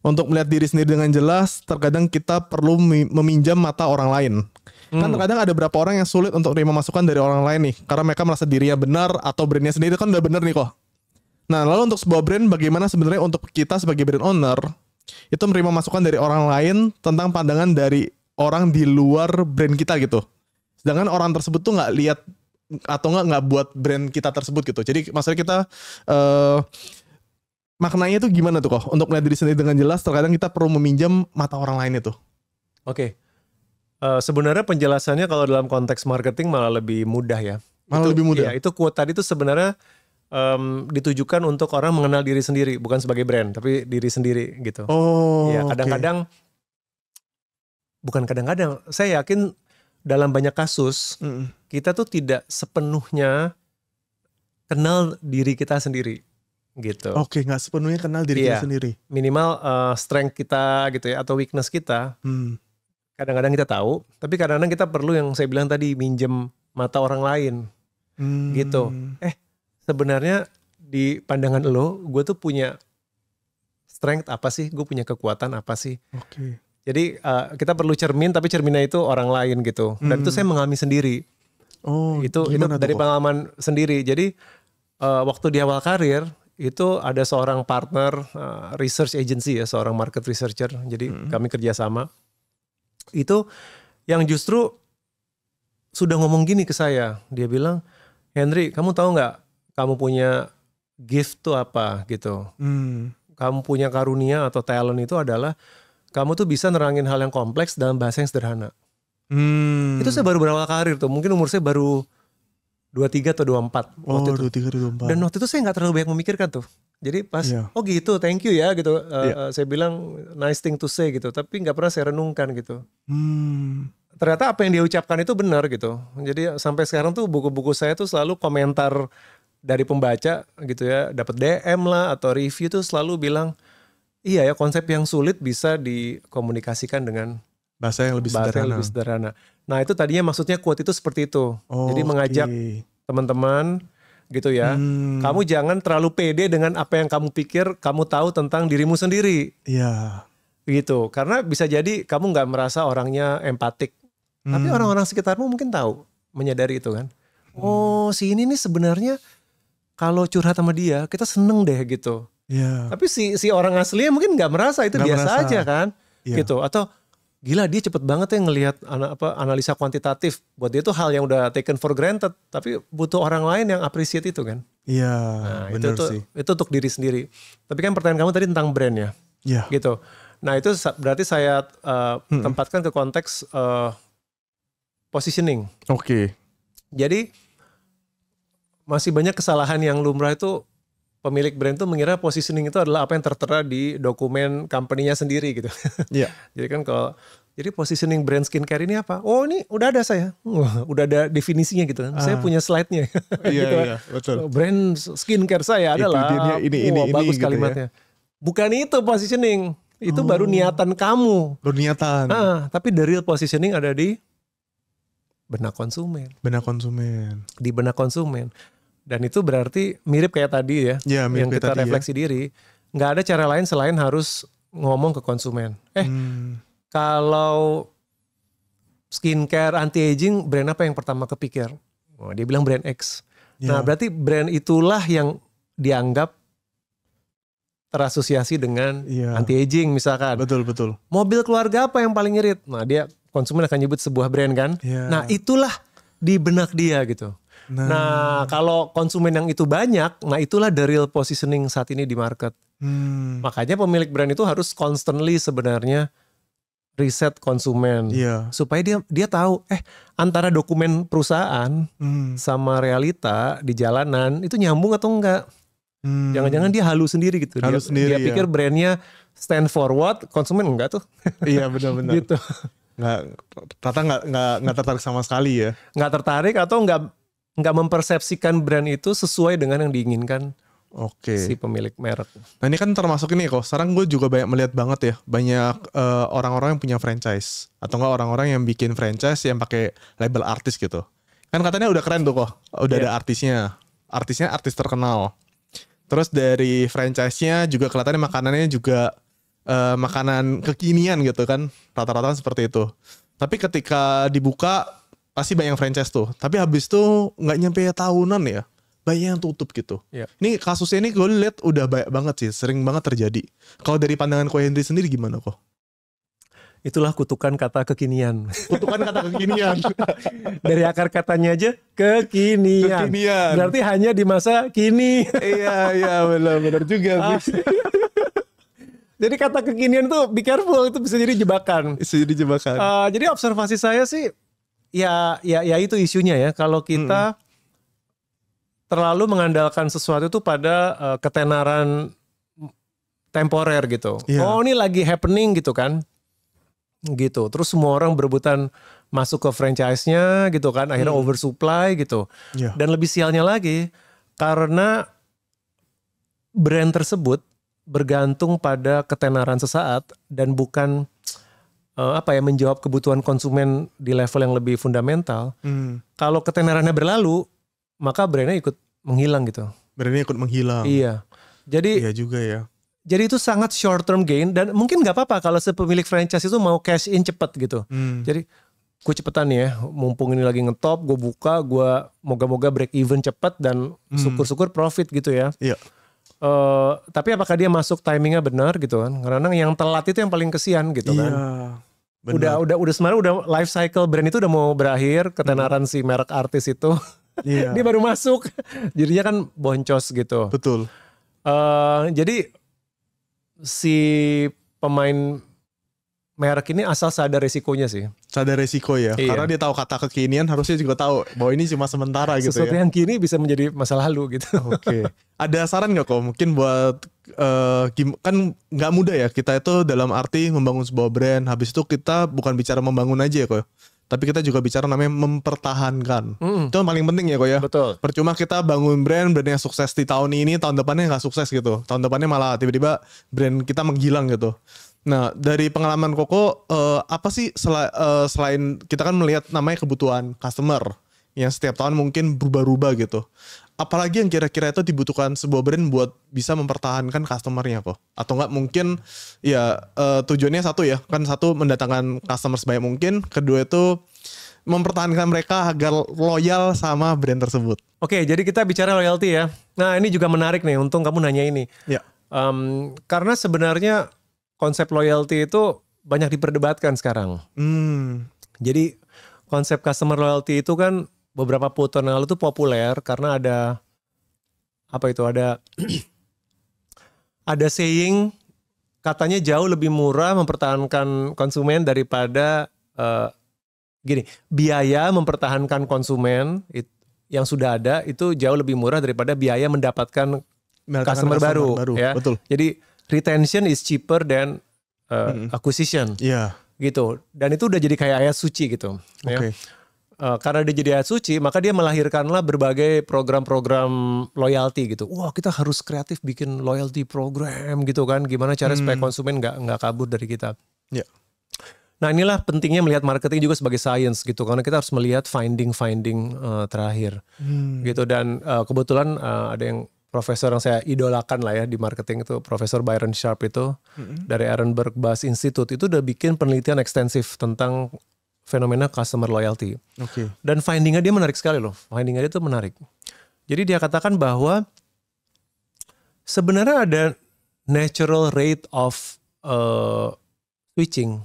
Untuk melihat diri sendiri dengan jelas, terkadang kita perlu meminjam mata orang lain. Kan hmm. Kan terkadang ada beberapa orang yang sulit untuk menerima masukan dari orang lain nih, karena mereka merasa dirinya benar atau brandnya sendiri kan udah benar nih kok. Nah, lalu untuk sebuah brand bagaimana sebenarnya untuk kita sebagai brand owner itu menerima masukan dari orang lain tentang pandangan dari orang di luar brand kita gitu. Sedangkan orang tersebut tuh nggak lihat atau nggak nggak buat brand kita tersebut gitu. Jadi maksudnya kita eh, maknanya tuh gimana tuh kok untuk melihat diri sendiri dengan jelas terkadang kita perlu meminjam mata orang lain itu. Oke. Okay. Uh, eh, sebenarnya penjelasannya kalau dalam konteks marketing malah lebih mudah ya. Malah itu, lebih mudah. Ya, itu quote tadi tuh sebenarnya um, ditujukan untuk orang mengenal diri sendiri, bukan sebagai brand, tapi diri sendiri gitu. Oh. Ya, kadang-kadang okay. bukan kadang-kadang, saya yakin dalam banyak kasus mm. kita tuh tidak sepenuhnya kenal diri kita sendiri gitu. Oke, okay, nggak sepenuhnya kenal diri iya, kita sendiri. Minimal uh, strength kita gitu ya atau weakness kita. Hmm. Kadang-kadang kita tahu, tapi kadang-kadang kita perlu yang saya bilang tadi minjem mata orang lain. Hmm. Gitu. Eh, sebenarnya di pandangan lo gue tuh punya strength apa sih gue punya kekuatan apa sih oke okay. jadi uh, kita perlu cermin tapi cerminnya itu orang lain gitu dan itu hmm. saya mengalami sendiri oh itu itu dari pengalaman sendiri jadi uh, waktu di awal karir itu ada seorang partner uh, research agency ya seorang market researcher jadi hmm. kami kerjasama itu yang justru sudah ngomong gini ke saya dia bilang Henry kamu tahu nggak kamu punya gift tuh apa gitu. Hmm. Kamu punya karunia atau talent itu adalah kamu tuh bisa nerangin hal yang kompleks dalam bahasa yang sederhana. Hmm. Itu saya baru berawal karir tuh. Mungkin umur saya baru 23 atau 24 oh, waktu itu. 23, 24. Dan waktu itu saya nggak terlalu banyak memikirkan tuh. Jadi pas yeah. oh gitu, thank you ya gitu. Uh, eh, yeah. Iya. saya bilang nice thing to say gitu, tapi nggak pernah saya renungkan gitu. Hmm. Ternyata apa yang dia ucapkan itu benar gitu. Jadi sampai sekarang tuh buku-buku saya tuh selalu komentar dari pembaca gitu ya dapat DM lah atau review tuh selalu bilang iya ya konsep yang sulit bisa dikomunikasikan dengan bahasa yang lebih bahasa sederhana. Yang lebih sederhana. Nah itu tadinya maksudnya quote itu seperti itu. Oh, Jadi mengajak teman-teman gitu ya. Hmm. Kamu jangan terlalu pede dengan apa yang kamu pikir kamu tahu tentang dirimu sendiri. Iya. Yeah. Gitu karena bisa jadi kamu nggak merasa orangnya empatik. Hmm. Tapi orang-orang sekitarmu mungkin tahu menyadari itu kan. Hmm. Oh si ini nih sebenarnya kalau curhat sama dia kita seneng deh gitu yeah. tapi si si orang aslinya mungkin nggak merasa itu gak biasa merasa. aja kan yeah. gitu atau gila dia cepet banget ya ngelihat an apa analisa kuantitatif buat dia itu hal yang udah taken for granted tapi butuh orang lain yang appreciate itu kan iya nah, itu itu, itu untuk diri sendiri tapi kan pertanyaan kamu tadi tentang brand ya iya gitu nah itu berarti saya uh, hmm. tempatkan ke konteks uh, positioning oke okay. jadi masih banyak kesalahan yang lumrah itu pemilik brand itu mengira positioning itu adalah apa yang tertera di dokumen company-nya sendiri gitu. Iya. Yeah. jadi kan kalau jadi positioning brand skincare ini apa? Oh ini udah ada saya, Wah, udah ada definisinya gitu kan. Ah. Saya punya slide-nya. iya gitu. Kan. iya betul. Oh, brand skincare saya adalah ini, ini ini wah, bagus ini, gitu kalimatnya. ya. Bukan itu positioning, itu oh. baru niatan kamu. Baru niatan. Ah, tapi the real positioning ada di benak konsumen. Benak konsumen. Di benak konsumen. Dan itu berarti mirip kayak tadi ya, ya mirip yang kita tadi ya. refleksi ya. diri. Nggak ada cara lain selain harus ngomong ke konsumen. Eh, hmm. kalau skincare anti aging brand apa yang pertama kepikir? Oh, dia bilang brand X. Ya. Nah, iya. berarti brand itulah yang dianggap terasosiasi dengan ya. anti aging misalkan. Betul betul. Mobil keluarga apa yang paling irit? Nah dia konsumen akan nyebut sebuah brand kan. ya. Nah itulah di benak dia gitu. Nah. nah, kalau konsumen yang itu banyak, nah itulah the real positioning saat ini di market. Hmm. Makanya pemilik brand itu harus constantly sebenarnya riset konsumen yeah. supaya dia dia tahu eh antara dokumen perusahaan hmm. sama realita di jalanan itu nyambung atau enggak. jangan hmm. Jangan-jangan dia halus sendiri gitu. Halu dia, sendiri. Dia iya. pikir brandnya stand forward, konsumen enggak tuh? Iya benar-benar. gitu. Nggak, Tata nggak nggak nggak tertarik sama sekali ya? Nggak tertarik atau nggak nggak mempersepsikan brand itu sesuai dengan yang diinginkan Oke. Si pemilik merek. Nah ini kan termasuk ini kok. Sekarang gue juga banyak melihat banget ya banyak eh, orang-orang uh, yang punya franchise atau enggak orang-orang yang bikin franchise yang pakai label artis gitu. Kan katanya udah keren tuh kok. Udah yeah. ada artisnya. Artisnya artis terkenal. Terus dari franchise-nya juga kelihatannya makanannya juga uh, makanan kekinian gitu kan. Rata-rata seperti itu. Tapi ketika dibuka pasti banyak yang franchise tuh. Tapi habis tuh nggak nyampe tahunan ya, banyak yang tutup gitu. Yeah. Ini kasusnya ini gue lihat udah banyak banget sih, sering banget terjadi. Kalau dari pandangan Ko Henry sendiri gimana kok? Itulah kutukan kata kekinian. Kutukan kata kekinian. dari akar katanya aja kekinian. Kekinian. Berarti hanya di masa kini. iya iya benar benar juga. Ah. Jadi kata kekinian tuh be careful itu bisa jadi jebakan. Bisa jadi jebakan. Uh, jadi observasi saya sih ya ya ya itu isunya ya kalau kita hmm. terlalu mengandalkan sesuatu itu pada uh, ketenaran temporer gitu yeah. oh ini lagi happening gitu kan gitu terus semua orang berebutan masuk ke franchise-nya gitu kan akhirnya hmm. oversupply gitu yeah. dan lebih sialnya lagi karena brand tersebut bergantung pada ketenaran sesaat dan bukan uh, apa ya menjawab kebutuhan konsumen di level yang lebih fundamental. Hmm. Kalau ketenarannya berlalu, maka brandnya ikut menghilang gitu. Brandnya ikut menghilang. Iya. Jadi Iya juga ya. Jadi itu sangat short term gain dan mungkin nggak apa-apa kalau sepemilik franchise itu mau cash in cepet gitu. Hmm. Jadi gue cepetan ya, mumpung ini lagi ngetop, gue buka, gue moga-moga break even cepet dan hmm. syukur-syukur profit gitu ya. Iya. Yeah. Uh, tapi apakah dia masuk timingnya benar gitu kan? Karena yang telat itu yang paling kesian gitu iya, kan. Bener. Udah udah udah sebenarnya udah life cycle brand itu udah mau berakhir ketenaran hmm. si merek artis itu. Iya. dia baru masuk. Jadinya kan boncos gitu. Betul. Uh, jadi si pemain merek ini asal sadar resikonya sih sadar resiko ya iya. karena dia tahu kata kekinian harusnya juga tahu bahwa ini cuma sementara gitu sesuatu ya. yang kini bisa menjadi masa lalu gitu oke okay. ada saran nggak kok mungkin buat uh, kan nggak mudah ya kita itu dalam arti membangun sebuah brand habis itu kita bukan bicara membangun aja ya kok tapi kita juga bicara namanya mempertahankan. Mm. Itu yang paling penting ya kok ya. Betul. Percuma kita bangun brand, brand yang sukses di tahun ini, tahun depannya nggak sukses gitu. Tahun depannya malah tiba-tiba brand kita menghilang gitu. Nah, dari pengalaman Koko, uh, apa sih sel uh, eh, selain kita kan melihat namanya kebutuhan customer yang setiap tahun mungkin berubah-ubah gitu. Apalagi yang kira-kira itu dibutuhkan sebuah brand buat bisa mempertahankan customernya kok. Atau enggak mungkin ya uh, tujuannya satu ya, kan satu mendatangkan customer sebanyak mungkin, kedua itu mempertahankan mereka agar loyal sama brand tersebut. Oke, jadi kita bicara loyalty ya. Nah, ini juga menarik nih, untung kamu nanya ini. Ya. Um, karena sebenarnya konsep loyalty itu banyak diperdebatkan sekarang. Hmm. Jadi konsep customer loyalty itu kan beberapa tahun lalu tuh populer karena ada apa itu ada ada saying katanya jauh lebih murah mempertahankan konsumen daripada uh, gini biaya mempertahankan konsumen it, yang sudah ada itu jauh lebih murah daripada biaya mendapatkan customer, customer baru, baru ya betul jadi retention is cheaper than uh, hmm. acquisition. Iya. Yeah. Gitu. Dan itu udah jadi kayak ayat suci gitu. Okay. Ya. Uh, karena dia jadi ayat suci, maka dia melahirkanlah berbagai program-program loyalty gitu. Wah kita harus kreatif bikin loyalty program gitu kan. Gimana cara hmm. supaya konsumen nggak nggak kabur dari kita. Ya. Nah inilah pentingnya melihat marketing juga sebagai science gitu karena kita harus melihat finding-finding uh, terakhir hmm. gitu dan uh, kebetulan uh, ada yang profesor yang saya idolakan lah ya di marketing itu Profesor Byron Sharp itu mm-hmm. dari Ehrenberg Bass Institute itu udah bikin penelitian ekstensif tentang fenomena customer loyalty. Okay. Dan findingnya dia menarik sekali loh. Findingnya dia tuh menarik. Jadi dia katakan bahwa sebenarnya ada natural rate of uh, switching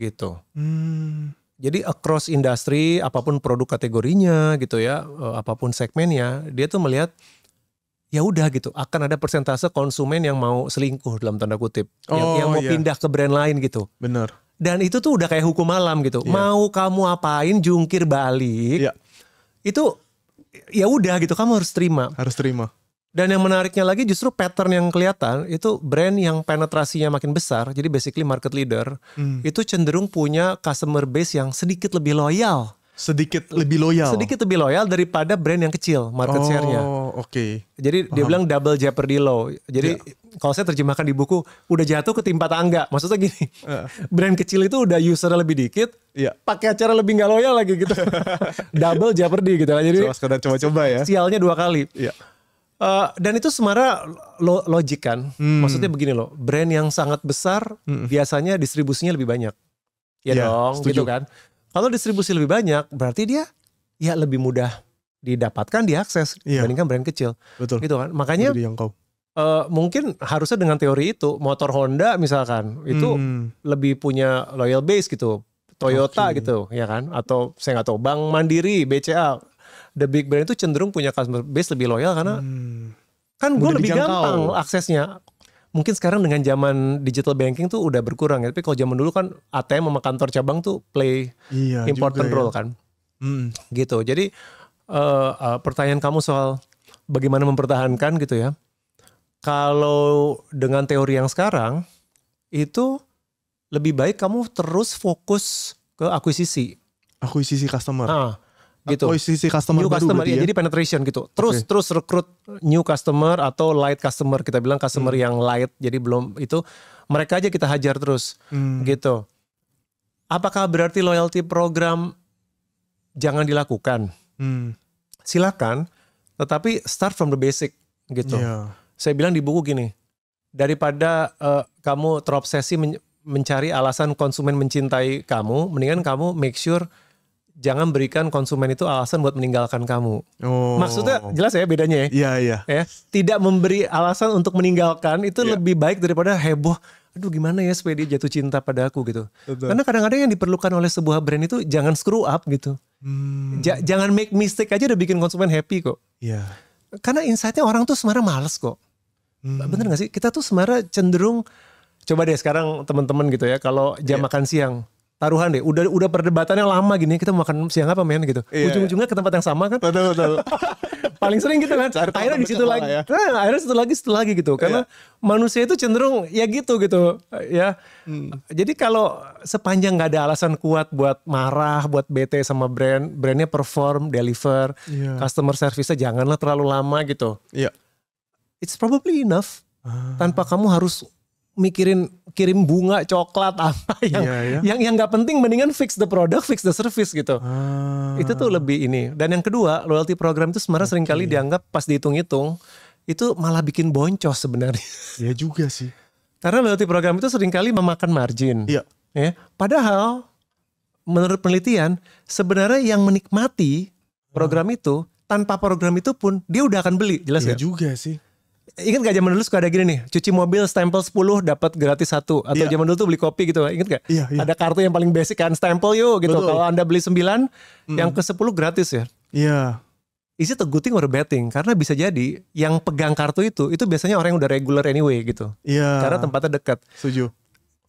gitu. Hmm. Jadi across industri apapun produk kategorinya gitu ya, eh, apapun segmennya, dia tuh melihat ya udah gitu akan ada persentase konsumen yang mau selingkuh dalam tanda kutip ya, oh, yang, yang mau yeah. pindah ke brand lain gitu bener dan itu tuh udah kayak hukum alam gitu yeah. mau kamu apain jungkir balik yeah. itu ya udah gitu kamu harus terima harus terima dan yang menariknya lagi justru pattern yang kelihatan itu brand yang penetrasinya makin besar jadi basically market leader hmm. itu cenderung punya customer base yang sedikit lebih loyal sedikit lebih loyal. Sedikit lebih loyal daripada brand yang kecil market oh, share-nya. oke. Okay. Jadi Paham. dia bilang double jeopardy low. Jadi yeah. kalau saya terjemahkan di buku udah jatuh ke ketimpa tangga. Maksudnya gini. Uh. Brand kecil itu udah user lebih dikit, yeah. pakai acara lebih nggak loyal lagi gitu. double jeopardy gitu lah. Jadi sekedar coba-coba ya. Sialnya dua kali. Iya. Yeah. Uh, dan itu semara lo logik kan. Hmm. Maksudnya begini loh, brand yang sangat besar hmm. biasanya distribusinya lebih banyak. Ya, yeah, dong, gitu setuju. gitu kan. Kalau distribusi lebih banyak, berarti dia ya lebih mudah didapatkan, diakses iya. dibandingkan brand kecil. Betul. Gitu kan. Makanya Uh, mungkin harusnya dengan teori itu motor Honda misalkan itu hmm. lebih punya loyal base gitu Toyota okay. gitu ya kan atau saya nggak tahu Bank Mandiri BCA the big brand itu cenderung punya customer base lebih loyal karena hmm. kan gue lebih dijangkau. gampang aksesnya mungkin sekarang dengan zaman digital banking tuh udah berkurang ya. Tapi kalau zaman dulu kan ATM sama kantor cabang tuh play iya, important ya. role ya. kan. Hmm. Gitu. Jadi uh, uh, pertanyaan kamu soal bagaimana mempertahankan gitu ya. Kalau dengan teori yang sekarang itu lebih baik kamu terus fokus ke akuisisi. Akuisisi customer. Nah, gitu. Akuisisi customer new customer ya, ya. Jadi penetration gitu. Terus okay. terus rekrut new customer atau light customer kita bilang customer hmm. yang light jadi belum itu mereka aja kita hajar terus hmm. gitu. Apakah berarti loyalty program jangan dilakukan? Hmm. Silakan, tetapi start from the basic gitu. Yeah. Saya bilang di buku gini, daripada uh, kamu terobsesi men mencari alasan konsumen mencintai kamu, mendingan kamu make sure jangan berikan konsumen itu alasan buat meninggalkan kamu. Oh. Maksudnya jelas ya bedanya ya. Iya iya. Ya, tidak memberi alasan untuk meninggalkan itu ya. lebih baik daripada heboh. Aduh gimana ya supaya dia jatuh cinta pada aku gitu. Betul. Karena kadang-kadang yang diperlukan oleh sebuah brand itu jangan screw up gitu. Hmm. Ja jangan make mistake aja udah bikin konsumen happy kok. Iya. Karena insightnya orang tuh semara males kok. Hmm. Bener gak sih? Kita tuh semara cenderung coba deh sekarang teman-teman gitu ya kalau jam ya. makan siang taruhan deh. Udah udah perdebatannya lama gini, kita makan siang apa main gitu. Iya, Ujung-ujungnya iya. ke tempat yang sama kan. Betul betul. Paling sering gitu kan. Cari akhirnya di situ lagi. Ya. Nah, akhirnya situ lagi situ lagi gitu. Karena iya. manusia itu cenderung ya gitu gitu ya. Hmm. Jadi kalau sepanjang nggak ada alasan kuat buat marah, buat bete sama brand, brandnya perform, deliver, iya. customer service-nya janganlah terlalu lama gitu. Iya. It's probably enough. Ah. Tanpa kamu harus mikirin kirim bunga, coklat apa yang yeah, yeah. yang yang nggak penting mendingan fix the product, fix the service gitu. Ah. Itu tuh lebih ini. Dan yang kedua, loyalty program itu sebenarnya okay. seringkali dianggap pas dihitung-hitung itu malah bikin boncos sebenarnya. Iya juga sih. Karena loyalty program itu seringkali memakan margin. Iya. Yeah. Ya. Padahal menurut penelitian sebenarnya yang menikmati program ah. itu tanpa program itu pun dia udah akan beli, jelas ya? Iya juga sih. Ingat gak zaman dulu suka ada gini nih, cuci mobil stempel 10 dapat gratis satu atau yeah. zaman dulu tuh beli kopi gitu. Ingat gak? Yeah, yeah. Ada kartu yang paling basic kan stempel yuk gitu. Kalau Anda beli 9, mm. yang ke 10 gratis ya. Iya. Yeah. Is it a good thing or a bad thing? Karena bisa jadi yang pegang kartu itu itu biasanya orang yang udah regular anyway gitu. Iya. Yeah. Karena tempatnya dekat. Setuju.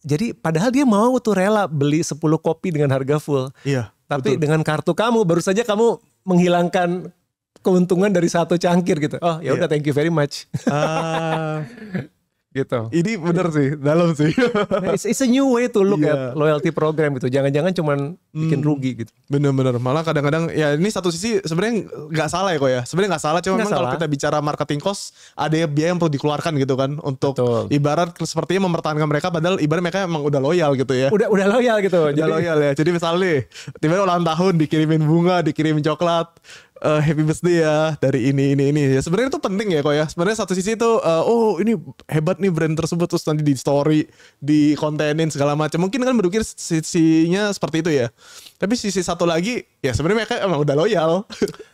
Jadi padahal dia mau tuh rela beli 10 kopi dengan harga full. Iya. Yeah, Tapi betul. dengan kartu kamu baru saja kamu menghilangkan keuntungan dari satu cangkir gitu. Oh ya iya. udah yeah. thank you very much. Uh, gitu. Ini bener sih, dalam sih. it's, it's a new way to look yeah. at loyalty program gitu. Jangan-jangan cuman bikin hmm, rugi gitu. Bener-bener. Malah kadang-kadang ya ini satu sisi sebenarnya nggak salah ya kok ya. Sebenarnya nggak salah. Cuma kan kalau kita bicara marketing cost ada biaya yang perlu dikeluarkan gitu kan untuk Betul. ibarat sepertinya mempertahankan mereka padahal ibarat mereka emang udah loyal gitu ya. Udah udah loyal gitu. udah jadi, loyal ya. Jadi misalnya tiba-tiba ulang tahun dikirimin bunga, dikirimin coklat uh, happy birthday ya dari ini ini ini ya sebenarnya itu penting ya kok ya sebenarnya satu sisi itu uh, oh ini hebat nih brand tersebut terus nanti di story di kontenin segala macam mungkin kan berpikir sisinya seperti itu ya tapi sisi satu lagi ya sebenarnya mereka emang udah loyal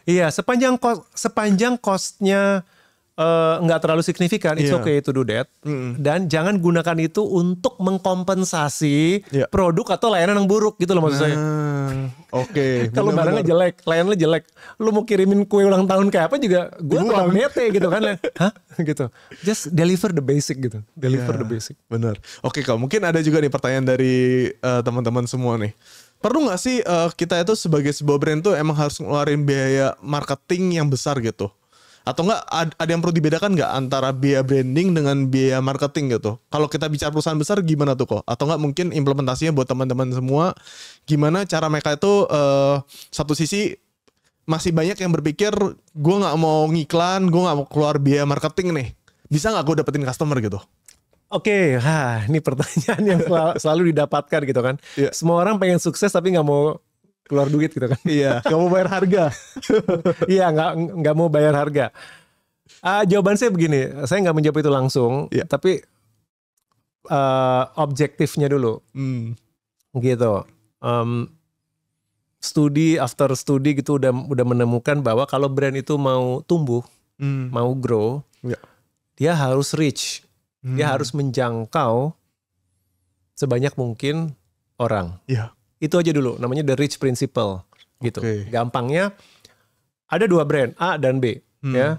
iya sepanjang kos sepanjang costnya Eh, nggak uh, terlalu signifikan, it's yeah. okay to do that. Mm. Dan jangan gunakan itu untuk mengkompensasi yeah. produk atau layanan yang buruk gitu loh maksud nah, Oke. Okay, Kalau barangnya jelek, layanannya jelek, lu mau kirimin kue ulang tahun kayak apa juga, gue kurang bete gitu kan. Hah? Gitu. Just deliver the basic gitu. Deliver yeah, the basic. Bener. Oke okay, kak, mungkin ada juga nih pertanyaan dari uh, teman-teman semua nih perlu nggak sih uh, kita itu sebagai sebuah brand tuh emang harus ngeluarin biaya marketing yang besar gitu atau enggak ada yang perlu dibedakan enggak antara biaya branding dengan biaya marketing gitu kalau kita bicara perusahaan besar gimana tuh kok atau enggak mungkin implementasinya buat teman-teman semua gimana cara mereka itu uh, satu sisi masih banyak yang berpikir gue nggak mau ngiklan gue nggak mau keluar biaya marketing nih bisa nggak gue dapetin customer gitu Oke, okay, ini pertanyaan yang selalu, selalu didapatkan gitu kan. Yeah. Semua orang pengen sukses tapi nggak mau keluar duit gitu kan iya, iya nggak mau bayar harga iya gak, nggak mau bayar harga uh, jawaban saya begini saya nggak menjawab itu langsung yeah. tapi uh, objektifnya dulu Mm. gitu um, studi after studi gitu udah udah menemukan bahwa kalau brand itu mau tumbuh mm. mau grow yeah. dia harus reach mm. dia hmm. harus menjangkau sebanyak mungkin orang yeah. Itu aja dulu, namanya The Rich Principle gitu. Okay. Gampangnya ada dua brand A dan B hmm. ya.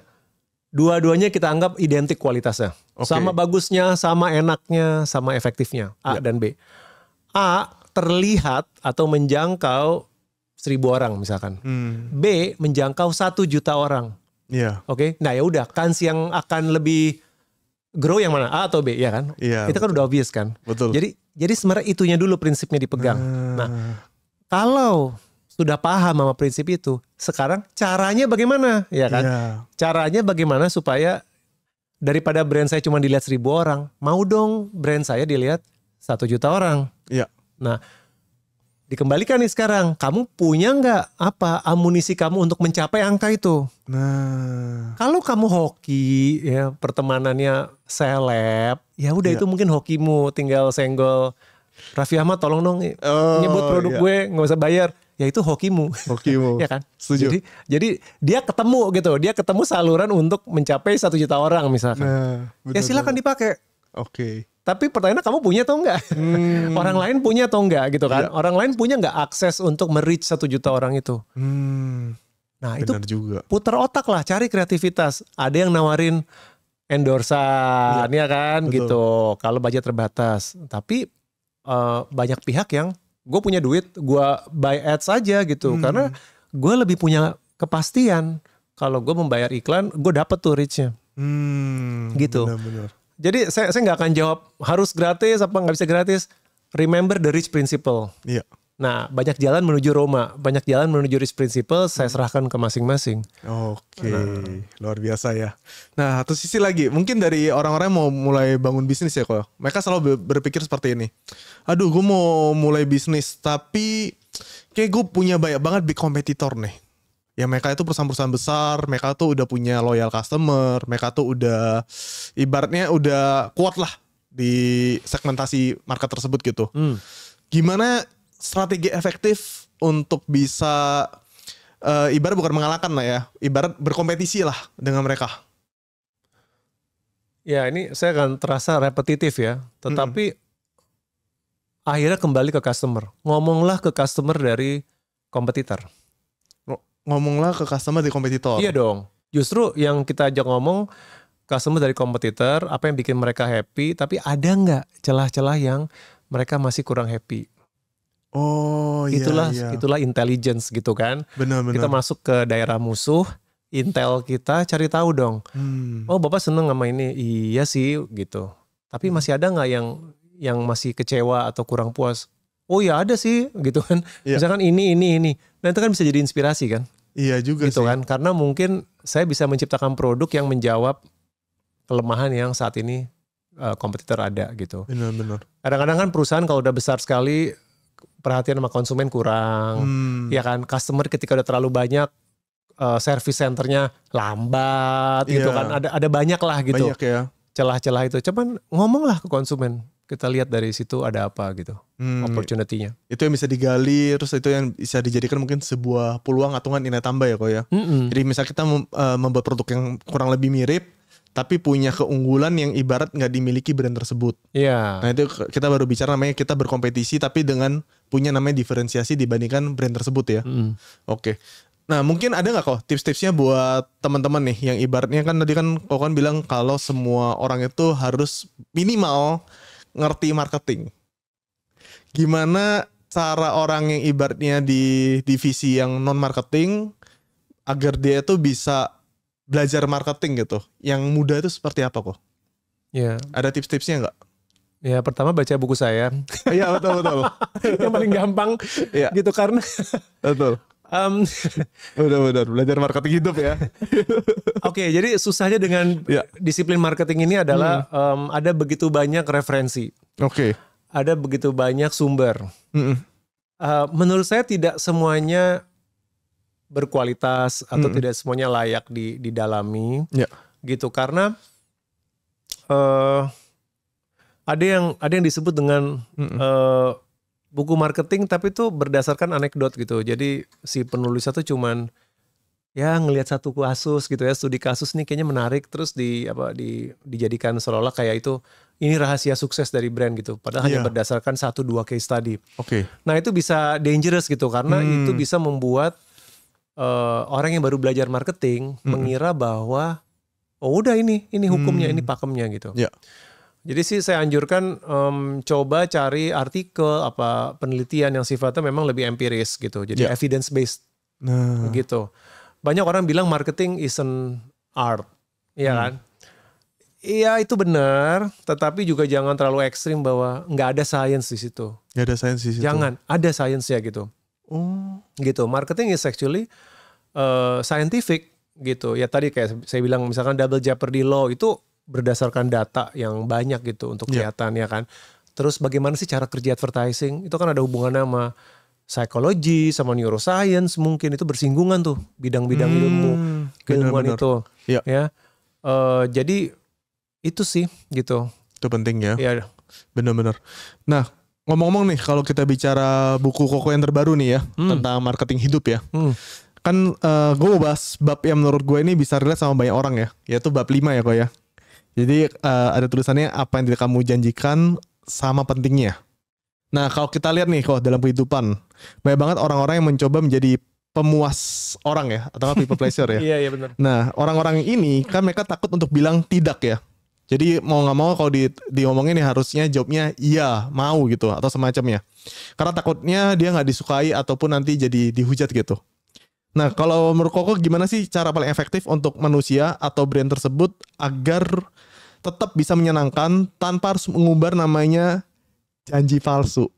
Dua-duanya kita anggap identik kualitasnya. Okay. Sama bagusnya, sama enaknya, sama efektifnya A yeah. dan B. A terlihat atau menjangkau seribu orang misalkan. Hmm. B menjangkau satu juta orang. Yeah. Oke. Okay? Nah ya udah, kans yang akan lebih grow yang mana A atau B ya kan? Iya. Yeah, Itu kan udah obvious kan. Betul. Jadi jadi sebenarnya itunya dulu prinsipnya dipegang. Hmm. Nah, kalau sudah paham sama prinsip itu, sekarang caranya bagaimana, ya kan? Yeah. Caranya bagaimana supaya daripada brand saya cuma dilihat seribu orang, mau dong brand saya dilihat satu juta orang. Iya. Yeah. Nah, dikembalikan nih sekarang kamu punya nggak apa amunisi kamu untuk mencapai angka itu nah kalau kamu hoki ya pertemanannya seleb ya udah iya. itu mungkin hokimu tinggal senggol Raffi Ahmad tolong dong oh, nyebut produk iya. gue nggak usah bayar ya itu hokimu hokimu ya kan setuju jadi, jadi dia ketemu gitu dia ketemu saluran untuk mencapai satu juta orang misalkan nah, ya silakan dipakai oke tapi pertanyaannya kamu punya atau enggak? Hmm. orang lain punya atau enggak gitu kan? Ya. Orang lain punya enggak akses untuk merich satu juta orang itu? Hmm. Nah Benar itu juga. putar otak lah, cari kreativitas. Ada yang nawarin endorsan, ya, ya kan Betul. gitu. Kalau budget terbatas, tapi uh, banyak pihak yang gue punya duit, gue buy ads aja gitu, hmm. karena gue lebih punya kepastian kalau gue membayar iklan, gue dapet tuh reachnya. Hmm, gitu. Benar, benar. Jadi saya saya nggak akan jawab harus gratis apa nggak bisa gratis. Remember the rich principle. Iya. Nah, banyak jalan menuju Roma, banyak jalan menuju rich principle, saya serahkan ke masing-masing. Oke, nah. luar biasa ya. Nah, satu sisi lagi, mungkin dari orang-orang yang mau mulai bangun bisnis ya kok, mereka selalu berpikir seperti ini. Aduh, gue mau mulai bisnis, tapi kayak gue punya banyak banget big kompetitor nih ya mereka itu perusahaan-perusahaan besar, mereka tuh udah punya loyal customer, mereka tuh udah ibaratnya udah kuat lah di segmentasi market tersebut gitu. Hmm. Gimana strategi efektif untuk bisa uh, ibarat bukan mengalahkan lah ya, ibarat berkompetisi lah dengan mereka. Ya ini saya akan terasa repetitif ya, tetapi hmm. akhirnya kembali ke customer. Ngomonglah ke customer dari kompetitor ngomonglah ke customer di kompetitor. Iya dong. Justru yang kita ajak ngomong customer dari kompetitor, apa yang bikin mereka happy, tapi ada nggak celah-celah yang mereka masih kurang happy? Oh, iya, itulah iya, iya. itulah intelligence gitu kan. Benar-benar. Kita masuk ke daerah musuh, intel kita cari tahu dong. Hmm. Oh, bapak seneng sama ini? Iya sih gitu. Tapi hmm. masih ada nggak yang yang masih kecewa atau kurang puas? Oh ya ada sih gitu kan. Yeah. Misalkan ini ini ini. Nah itu kan bisa jadi inspirasi kan? Iya juga gitu sih. kan? Karena mungkin saya bisa menciptakan produk yang menjawab kelemahan yang saat ini uh, kompetitor ada gitu. Benar-benar. Kadang-kadang kan perusahaan kalau udah besar sekali perhatian sama konsumen kurang, hmm. ya kan? Customer ketika udah terlalu banyak uh, service centernya lambat yeah. gitu iya. kan? Ada ada banyak lah gitu. Banyak ya. Celah-celah itu. Cuman ngomonglah ke konsumen kita lihat dari situ ada apa gitu hmm, opportunity-nya itu yang bisa digali terus itu yang bisa dijadikan mungkin sebuah peluang atau nilai tambah ya kok ya mm -hmm. jadi misal kita uh, membuat produk yang kurang lebih mirip tapi punya keunggulan yang ibarat nggak dimiliki brand tersebut. Iya. Yeah. Nah itu kita baru bicara namanya kita berkompetisi tapi dengan punya namanya diferensiasi dibandingkan brand tersebut ya. Mm. Oke. Okay. Nah mungkin ada nggak kok tips-tipsnya buat teman-teman nih yang ibaratnya kan tadi kan kau kan bilang kalau semua orang itu harus minimal ngerti marketing. Gimana cara orang yang ibaratnya di divisi yang non marketing agar dia itu bisa belajar marketing gitu. Yang muda itu seperti apa kok? Ya. Ada tips-tipsnya nggak? Ya pertama baca buku saya. Iya betul betul. yang paling gampang ya. gitu karena betul. Um, udah benar belajar marketing hidup ya. Oke, okay, jadi susahnya dengan ya. disiplin marketing ini adalah hmm. um, ada begitu banyak referensi. Oke. Okay. Ada begitu banyak sumber. Mm Uh, menurut saya tidak semuanya berkualitas atau mm tidak semuanya layak di, didalami. Ya. Gitu karena uh, ada yang ada yang disebut dengan mm -mm buku marketing tapi itu berdasarkan anekdot gitu. Jadi si penulis itu cuman ya ngelihat satu kasus gitu ya, studi kasus nih kayaknya menarik terus di apa di dijadikan seolah-olah kayak itu ini rahasia sukses dari brand gitu. Padahal yeah. hanya iya. berdasarkan satu dua case study. Oke. Okay. Nah, itu bisa dangerous gitu karena hmm. itu bisa membuat uh, orang yang baru belajar marketing hmm. mengira bahwa oh udah ini ini hukumnya, hmm. ini pakemnya gitu. Yeah. Jadi sih saya anjurkan um, coba cari artikel apa penelitian yang sifatnya memang lebih empiris gitu. Jadi yeah. evidence based. Nah. Gitu. Banyak orang bilang marketing isn't art. Iya hmm. kan? Iya itu benar, tetapi juga jangan terlalu ekstrim bahwa nggak ada science di situ. Nggak ada science di situ. Jangan, ada science ya gitu. Oh. Gitu, marketing is actually uh, scientific gitu. Ya tadi kayak saya bilang misalkan double jeopardy law itu berdasarkan data yang banyak gitu untuk iya. kelihatan yeah. ya kan. Terus bagaimana sih cara kerja advertising? Itu kan ada hubungannya sama psikologi, sama neuroscience mungkin itu bersinggungan tuh bidang-bidang hmm, ilmu keilmuan benar, benar. itu. Iya. Ya. ya. Uh, jadi itu sih gitu. Itu penting ya. Iya. Benar-benar. Nah, ngomong-ngomong nih kalau kita bicara buku koko yang terbaru nih ya hmm. tentang marketing hidup ya. Hmm. Kan uh, eh, gue mau bahas bab yang menurut gue ini bisa relate sama banyak orang ya, yaitu bab 5 ya kok ya. Jadi uh, ada tulisannya apa yang tidak kamu janjikan sama pentingnya. Nah kalau kita lihat nih kok dalam kehidupan banyak banget orang-orang yang mencoba menjadi pemuas orang ya atau people pleaser ya. Iya iya benar. Nah orang-orang ini kan mereka takut untuk bilang tidak ya. Jadi mau nggak mau kalau di diomongin nih ya, harusnya jawabnya iya mau gitu atau semacamnya. Karena takutnya dia nggak disukai ataupun nanti jadi dihujat gitu. Nah, kalau menurut Koko gimana sih cara paling efektif untuk manusia atau brand tersebut agar tetap bisa menyenangkan tanpa harus mengumbar namanya janji palsu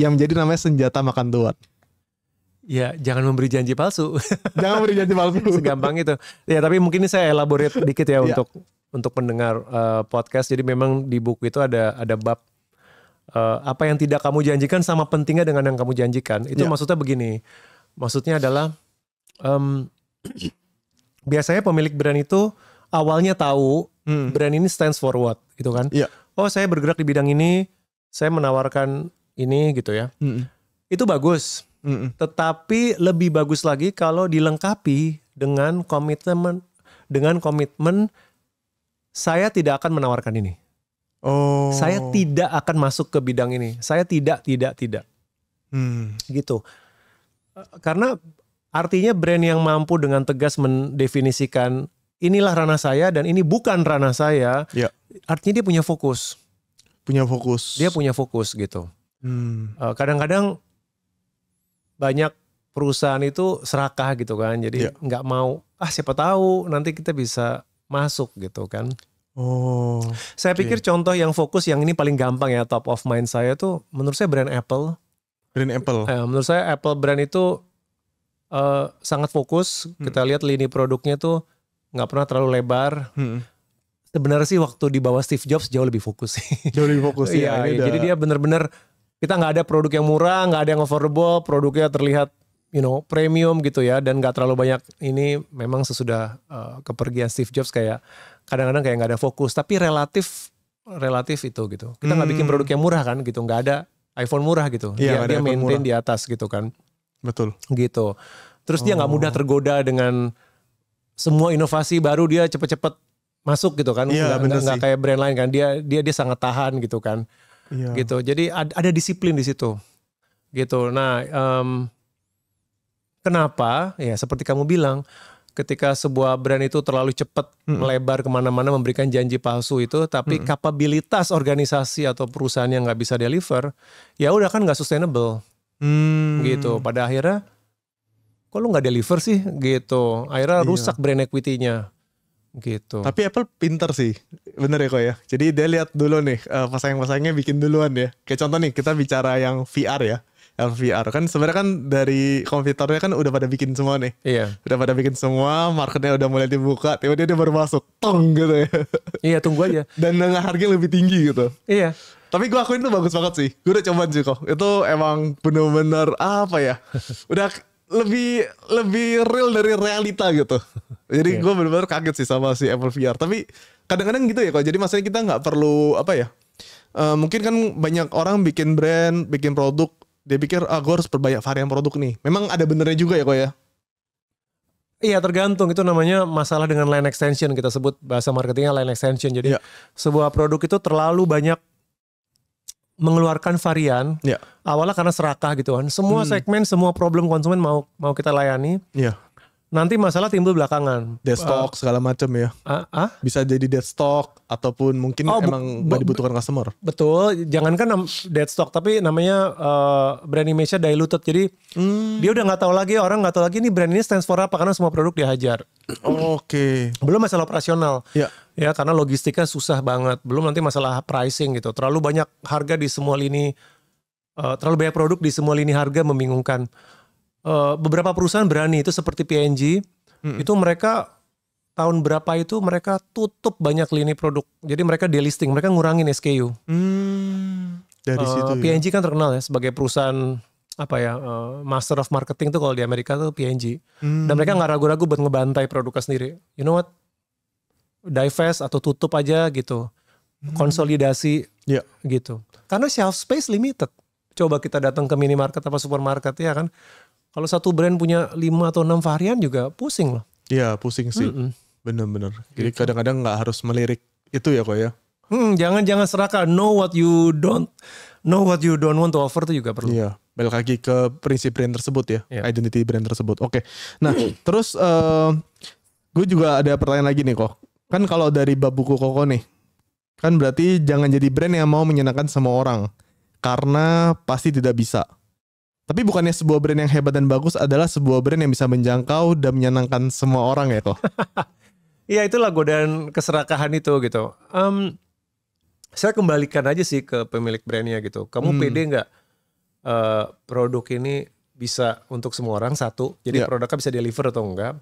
yang menjadi namanya senjata makan tuan. Ya, jangan memberi janji palsu. jangan memberi janji palsu. Segampang itu. Ya, tapi mungkin ini saya elaborate dikit ya iya. untuk untuk pendengar uh, podcast. Jadi memang di buku itu ada ada bab uh, apa yang tidak kamu janjikan sama pentingnya dengan yang kamu janjikan. Itu ya. maksudnya begini. Maksudnya adalah um, biasanya pemilik brand itu awalnya tahu hmm. brand ini stands for what gitu kan yeah. oh saya bergerak di bidang ini saya menawarkan ini gitu ya hmm. itu bagus hmm. tetapi lebih bagus lagi kalau dilengkapi dengan komitmen dengan komitmen saya tidak akan menawarkan ini Oh. Saya tidak akan masuk ke bidang ini. Saya tidak, tidak, tidak. Hmm. Gitu. Karena Artinya brand yang mampu dengan tegas mendefinisikan inilah ranah saya dan ini bukan ranah saya. Ya. Artinya dia punya fokus. Punya fokus. Dia punya fokus gitu. kadang hmm. eh, Kadang-kadang banyak perusahaan itu serakah gitu kan. Jadi ya. nggak ya. mau ah siapa tahu nanti kita bisa masuk gitu kan. Oh. Saya okay. pikir contoh yang fokus yang ini paling gampang ya top of mind saya tuh menurut saya brand Apple. Brand Apple. Eh, menurut saya Apple brand itu uh, sangat fokus. Hmm. Kita lihat lini produknya tuh nggak pernah terlalu lebar. Hmm. Sebenarnya sih waktu di bawah Steve Jobs jauh lebih fokus Jauh lebih fokus ya. Iya, iya. jadi dia benar-benar kita nggak ada produk yang murah, nggak ada yang affordable, produknya terlihat you know premium gitu ya dan nggak terlalu banyak ini memang sesudah uh, kepergian Steve Jobs kayak kadang-kadang kayak nggak ada fokus tapi relatif relatif itu gitu kita nggak hmm. bikin produk yang murah kan gitu nggak ada iPhone murah gitu. ya, dia dia maintain murah. di atas gitu kan. Betul. Gitu. Terus oh. dia nggak mudah oh. tergoda dengan semua inovasi baru dia cepet-cepet masuk gitu kan. Iya, Gak kayak brand lain kan. Dia dia dia sangat tahan gitu kan. Iya. Gitu. Jadi ada, ada disiplin di situ. Gitu. Nah, um, kenapa? Ya seperti kamu bilang, ketika sebuah brand itu terlalu cepat melebar kemana-mana memberikan janji palsu itu, tapi kapabilitas organisasi atau perusahaan yang nggak bisa deliver, ya udah kan nggak sustainable. Hmm. Gitu. Pada akhirnya kok lu nggak deliver sih gitu. Akhirnya iya. rusak brand equity-nya gitu. Tapi Apple pinter sih, bener ya kok ya. Jadi dia lihat dulu nih uh, pasang-pasangnya bikin duluan ya. Kayak contoh nih kita bicara yang VR ya. LVR kan sebenarnya kan dari komputernya kan udah pada bikin semua nih. Iya. Udah pada bikin semua, marketnya udah mulai dibuka, tiba-tiba dia baru masuk, tong gitu ya. Iya, tunggu aja. Dan dengan harga lebih tinggi gitu. Iya. Tapi gue akuin itu bagus banget sih. Gue udah coba sih kok. Itu emang bener-bener apa ya? Udah lebih lebih real dari realita gitu. Jadi yeah. gue bener-bener kaget sih sama si Apple VR. Tapi kadang-kadang gitu ya kok. Jadi maksudnya kita nggak perlu apa ya? Uh, mungkin kan banyak orang bikin brand, bikin produk, dia pikir ah gue harus perbanyak varian produk nih. Memang ada benernya juga ya kok ya. Iya tergantung itu namanya masalah dengan line extension kita sebut bahasa marketingnya line extension. Jadi yeah. sebuah produk itu terlalu banyak mengeluarkan varian yeah. awalnya karena serakah gitu kan semua hmm. segmen semua problem konsumen mau mau kita layani yeah nanti masalah timbul belakangan. Dead stock uh, segala macam ya. Uh, uh? Bisa jadi dead stock ataupun mungkin oh, emang gak dibutuhkan customer. Betul, jangankan dead stock tapi namanya uh, brand image-nya diluted. Jadi hmm. dia udah nggak tahu lagi orang nggak tahu lagi ini brand ini stands for apa karena semua produk dihajar. Oh, Oke. Okay. Belum masalah operasional. Ya. Ya, karena logistiknya susah banget. Belum nanti masalah pricing gitu. Terlalu banyak harga di semua lini uh, terlalu banyak produk di semua lini harga membingungkan. Eh, beberapa perusahaan berani itu seperti PNG hmm. itu mereka tahun berapa itu mereka tutup banyak lini produk. Jadi mereka delisting, mereka ngurangin SKU. Hmm, dari uh, situ. PNG ya? kan terkenal ya sebagai perusahaan apa ya uh, master of marketing tuh kalau di Amerika tuh PNG. Hmm. Dan mereka nggak ragu-ragu buat ngebantai produknya sendiri. You know what? Divest atau tutup aja gitu. Hmm. Konsolidasi yeah. gitu. Karena shelf space limited. Coba kita datang ke minimarket apa supermarket ya kan kalau satu brand punya lima atau enam varian juga pusing loh. Iya, pusing sih. Mm -mm. Bener-bener. Jadi gitu. kadang-kadang nggak gak harus melirik itu ya kok ya. Hmm, jangan jangan jangan serakah. Know what you don't know what you don't want to offer itu juga perlu. Iya. Balik lagi ke prinsip brand tersebut ya, yeah. identity brand tersebut. Oke. Okay. Nah, terus uh, eh, gue juga ada pertanyaan lagi nih kok. Kan kalau dari bab buku Koko nih, kan berarti jangan jadi brand yang mau menyenangkan semua orang karena pasti tidak bisa. Tapi bukannya sebuah brand yang hebat dan bagus adalah sebuah brand yang bisa menjangkau dan menyenangkan semua orang ya kok? Iya itulah godaan keserakahan itu gitu. Um, saya kembalikan aja sih ke pemilik brandnya gitu. Kamu hmm. pede nggak uh, produk ini bisa untuk semua orang satu. Jadi yeah. produknya bisa deliver atau enggak.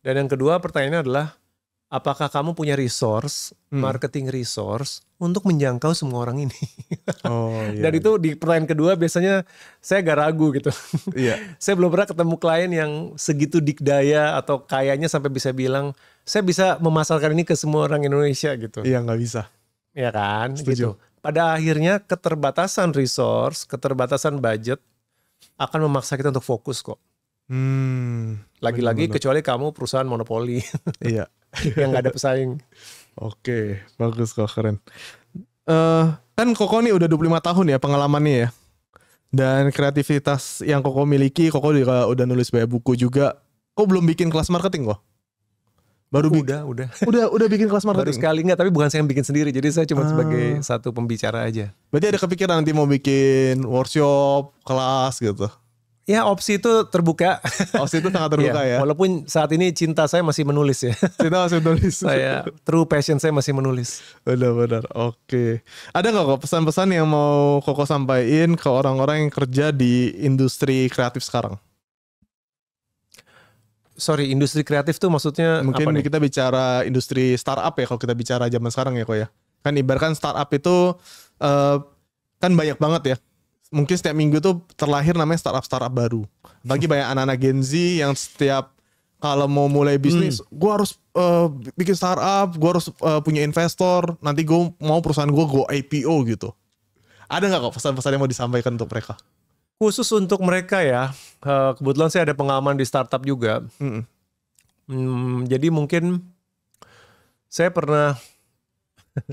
Dan yang kedua pertanyaannya adalah apakah kamu punya resource, hmm. marketing resource untuk menjangkau semua orang ini. Oh, iya, Dan iya. itu di pertanyaan kedua biasanya saya agak ragu gitu. Iya. saya belum pernah ketemu klien yang segitu dikdaya atau kayaknya sampai bisa bilang saya bisa memasarkan ini ke semua orang Indonesia gitu. Iya nggak bisa. Iya kan, gitu. Setuju. gitu. Pada akhirnya keterbatasan resource, keterbatasan budget akan memaksa kita untuk fokus kok. Hmm, Lagi-lagi kecuali kamu perusahaan monopoli. iya. yang gak ada pesaing. Oke, bagus kok keren. Uh, kan Koko nih udah 25 tahun ya pengalamannya ya. Dan kreativitas yang Koko miliki, Koko juga udah nulis banyak buku juga. Kok belum bikin kelas marketing kok? Baru bikin. udah, udah. Udah udah bikin kelas marketing. Baru sekali enggak, tapi bukan saya yang bikin sendiri. Jadi saya cuma ah. sebagai satu pembicara aja. Berarti ada kepikiran nanti mau bikin workshop, kelas gitu. Ya opsi itu terbuka. Opsi itu sangat terbuka ya, ya. Walaupun saat ini cinta saya masih menulis ya. Cinta masih menulis. saya true passion saya masih menulis. Benar-benar. Oke. Ada nggak kok pesan-pesan yang mau Koko sampaikan ke orang-orang yang kerja di industri kreatif sekarang? Sorry, industri kreatif tuh maksudnya mungkin apa nih? kita bicara industri startup ya kalau kita bicara zaman sekarang ya kok ya. Kan ibaratkan startup itu uh, kan banyak banget ya mungkin setiap minggu tuh terlahir namanya startup startup baru. Bagi banyak anak-anak Gen Z yang setiap kalau mau mulai bisnis, hmm. gue harus uh, bikin startup, gue harus uh, punya investor, nanti gue mau perusahaan gue gue IPO gitu. Ada nggak kok pesan-pesan yang mau disampaikan untuk mereka? Khusus untuk mereka ya, eh, kebetulan saya ada pengalaman di startup juga. Hmm. Hmm, jadi mungkin saya pernah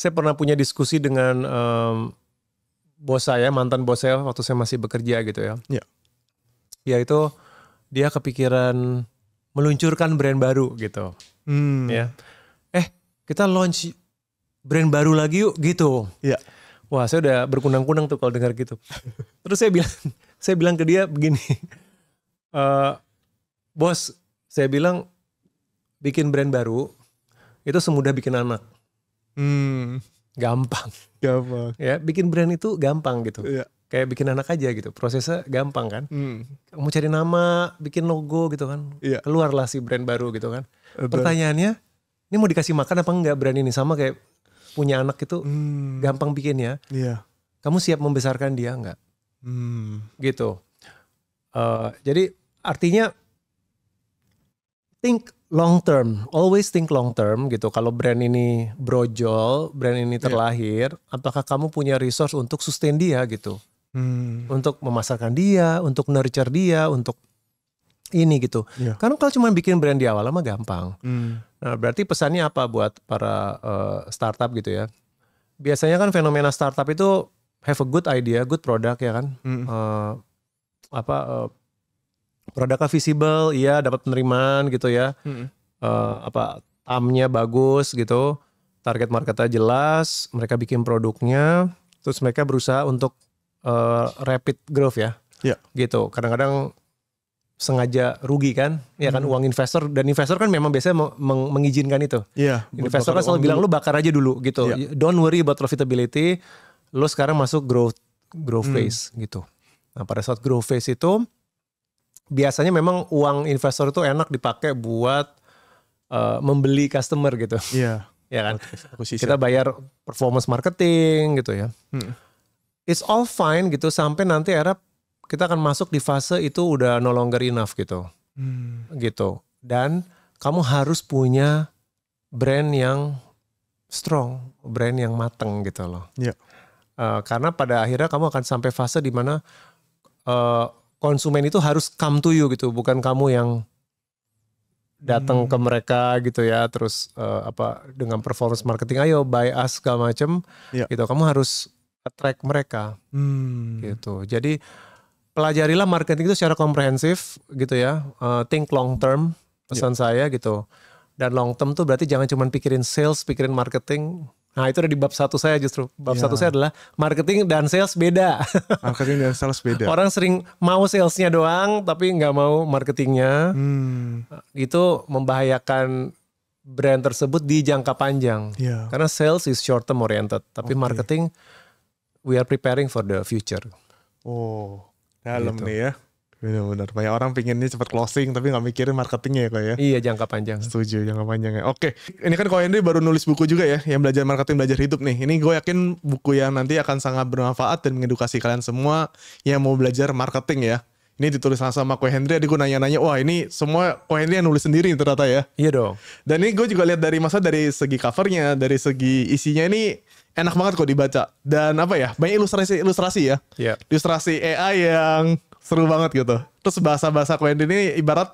saya pernah punya diskusi dengan um, bos saya mantan bos saya waktu saya masih bekerja gitu ya. Iya. Ya itu dia kepikiran meluncurkan brand baru gitu. Hmm. Ya. Eh kita launch brand baru lagi yuk gitu. yeah. Wah saya udah berkunang-kunang tuh kalau dengar gitu. Terus saya bilang saya bilang ke dia begini, e, bos saya bilang bikin brand baru itu semudah bikin anak. Hmm gampang. Gampang. Ya, bikin brand itu gampang gitu. Iya. Kayak bikin anak aja gitu. Prosesnya gampang kan. Hmm. Mau cari nama, bikin logo gitu kan. Iya. Keluarlah si brand baru gitu kan. Eh, Betul. Pertanyaannya, ini mau dikasih makan apa enggak brand ini? Sama kayak punya anak itu hmm. gampang bikin ya. Iya. Kamu siap membesarkan dia enggak? Hmm. Gitu. Uh, jadi artinya think long term, always think long term gitu. Kalau brand ini brojol, brand ini iya. terlahir, yeah. apakah kamu punya resource untuk sustain dia gitu? Hmm. Untuk memasarkan dia, untuk nurture dia, untuk ini gitu. Yeah. Karena kalau cuma bikin brand di awal mah gampang. Hmm. Nah, berarti pesannya apa buat para uh, startup gitu ya? Biasanya kan fenomena startup itu have a good idea, good product ya kan. Hmm. Uh, apa uh, produknya visible iya dapat penerimaan gitu ya hmm. uh, apa tamnya bagus gitu target marketnya jelas mereka bikin produknya terus mereka berusaha untuk uh, rapid growth ya yeah. gitu kadang-kadang sengaja rugi kan ya kan hmm. uang investor dan investor kan memang biasanya meng mengizinkan itu yeah, iya, investor kan selalu bilang dulu. lu bakar aja dulu gitu yeah. don't worry about profitability lu sekarang masuk growth growth hmm. phase gitu nah pada saat growth phase itu biasanya memang uang investor itu enak dipakai buat uh, membeli customer gitu. Iya. ya kan? Kita bayar performance marketing gitu ya. Hmm. It's all fine gitu sampai nanti era kita akan masuk di fase itu udah no longer enough gitu. Hmm. Gitu. Dan kamu harus punya brand yang strong, brand yang mateng gitu loh. Yeah. Iya. Uh, karena pada akhirnya kamu akan sampai fase di mana uh, konsumen itu harus come to you gitu, bukan kamu yang datang hmm. ke mereka gitu ya terus uh, apa dengan performance marketing ayo buy us segala macem yeah. gitu kamu harus attract mereka hmm. gitu jadi pelajarilah marketing itu secara komprehensif gitu ya uh, think long term ya. pesan yeah. saya gitu dan long term tuh berarti jangan cuma pikirin sales pikirin marketing Nah itu ada di bab satu saya justru. Bab yeah. satu saya adalah marketing dan sales beda. marketing dan sales beda. Orang sering mau salesnya doang tapi nggak mau marketingnya. Hmm. Itu membahayakan brand tersebut di jangka panjang. Yeah. Karena sales is short term oriented. Tapi okay. marketing we are preparing for the future. Oh dalam gitu. nih ya. Benar-benar. Banyak orang pinginnya cepat closing tapi nggak mikirin marketingnya ya kok ya. Iya jangka panjang. Setuju jangka panjangnya. Oke, ini kan kok Henry baru nulis buku juga ya, yang belajar marketing belajar hidup nih. Ini gue yakin buku yang nanti akan sangat bermanfaat dan mengedukasi kalian semua yang mau belajar marketing ya. Ini ditulis langsung sama Ko Henry, jadi gue nanya-nanya, wah ini semua Ko Henry yang nulis sendiri ternyata ya. Iya dong. Dan ini gue juga lihat dari masa dari segi covernya, dari segi isinya ini enak banget kok dibaca. Dan apa ya, banyak ilustrasi-ilustrasi ya. Yeah. Ilustrasi AI yang seru banget gitu terus bahasa-bahasa Quentin ini ibarat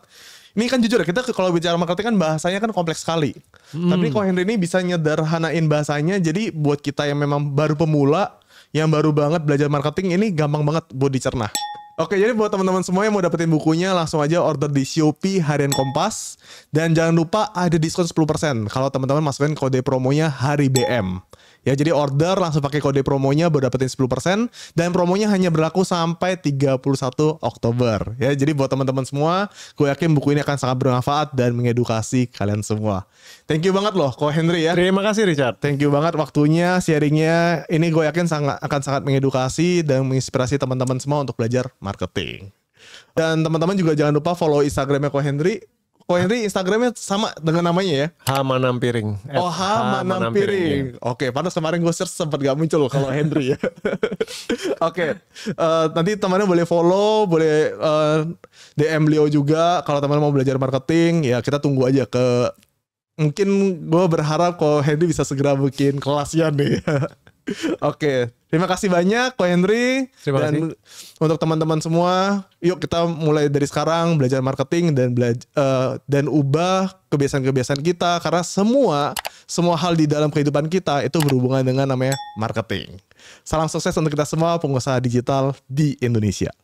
ini kan jujur ya kita kalau bicara marketing kan bahasanya kan kompleks sekali. Hmm. Tapi kok ini bisa nyederhanain bahasanya jadi buat kita yang memang baru pemula yang baru banget belajar marketing ini gampang banget buat dicerna. Oke, jadi buat teman-teman semua yang mau dapetin bukunya langsung aja order di Shopee Harian Kompas dan jangan lupa ada diskon 10% kalau teman-teman masukin kode promonya Hari BM. Ya jadi order langsung pakai kode promonya baru dapetin 10% dan promonya hanya berlaku sampai 31 Oktober. Ya jadi buat teman-teman semua, gue yakin buku ini akan sangat bermanfaat dan mengedukasi kalian semua. Thank you banget loh Ko Henry ya. Terima kasih Richard. Thank you banget waktunya, sharingnya. Ini gue yakin sangat akan sangat mengedukasi dan menginspirasi teman-teman semua untuk belajar marketing. Dan teman-teman juga jangan lupa follow Instagramnya Ko Henry Henry Instagramnya sama dengan namanya ya? Hama Nampiring. Oh Hama, Piring. Iya. Oke, okay, panas kemarin gue search sempat gak muncul kalau Henry ya. Oke, okay. uh, eh, nanti temannya boleh follow, boleh uh, eh, DM Leo juga. Kalau teman mau belajar marketing, ya kita tunggu aja ke mungkin gue berharap kalau Henry bisa segera bikin kelasnya nih. Oke, terima kasih banyak Ko Henry terima dan kasih. untuk teman-teman semua, yuk kita mulai dari sekarang belajar marketing dan belajar uh, eh, dan ubah kebiasaan-kebiasaan kita karena semua semua hal di dalam kehidupan kita itu berhubungan dengan namanya marketing. Salam sukses untuk kita semua pengusaha digital di Indonesia.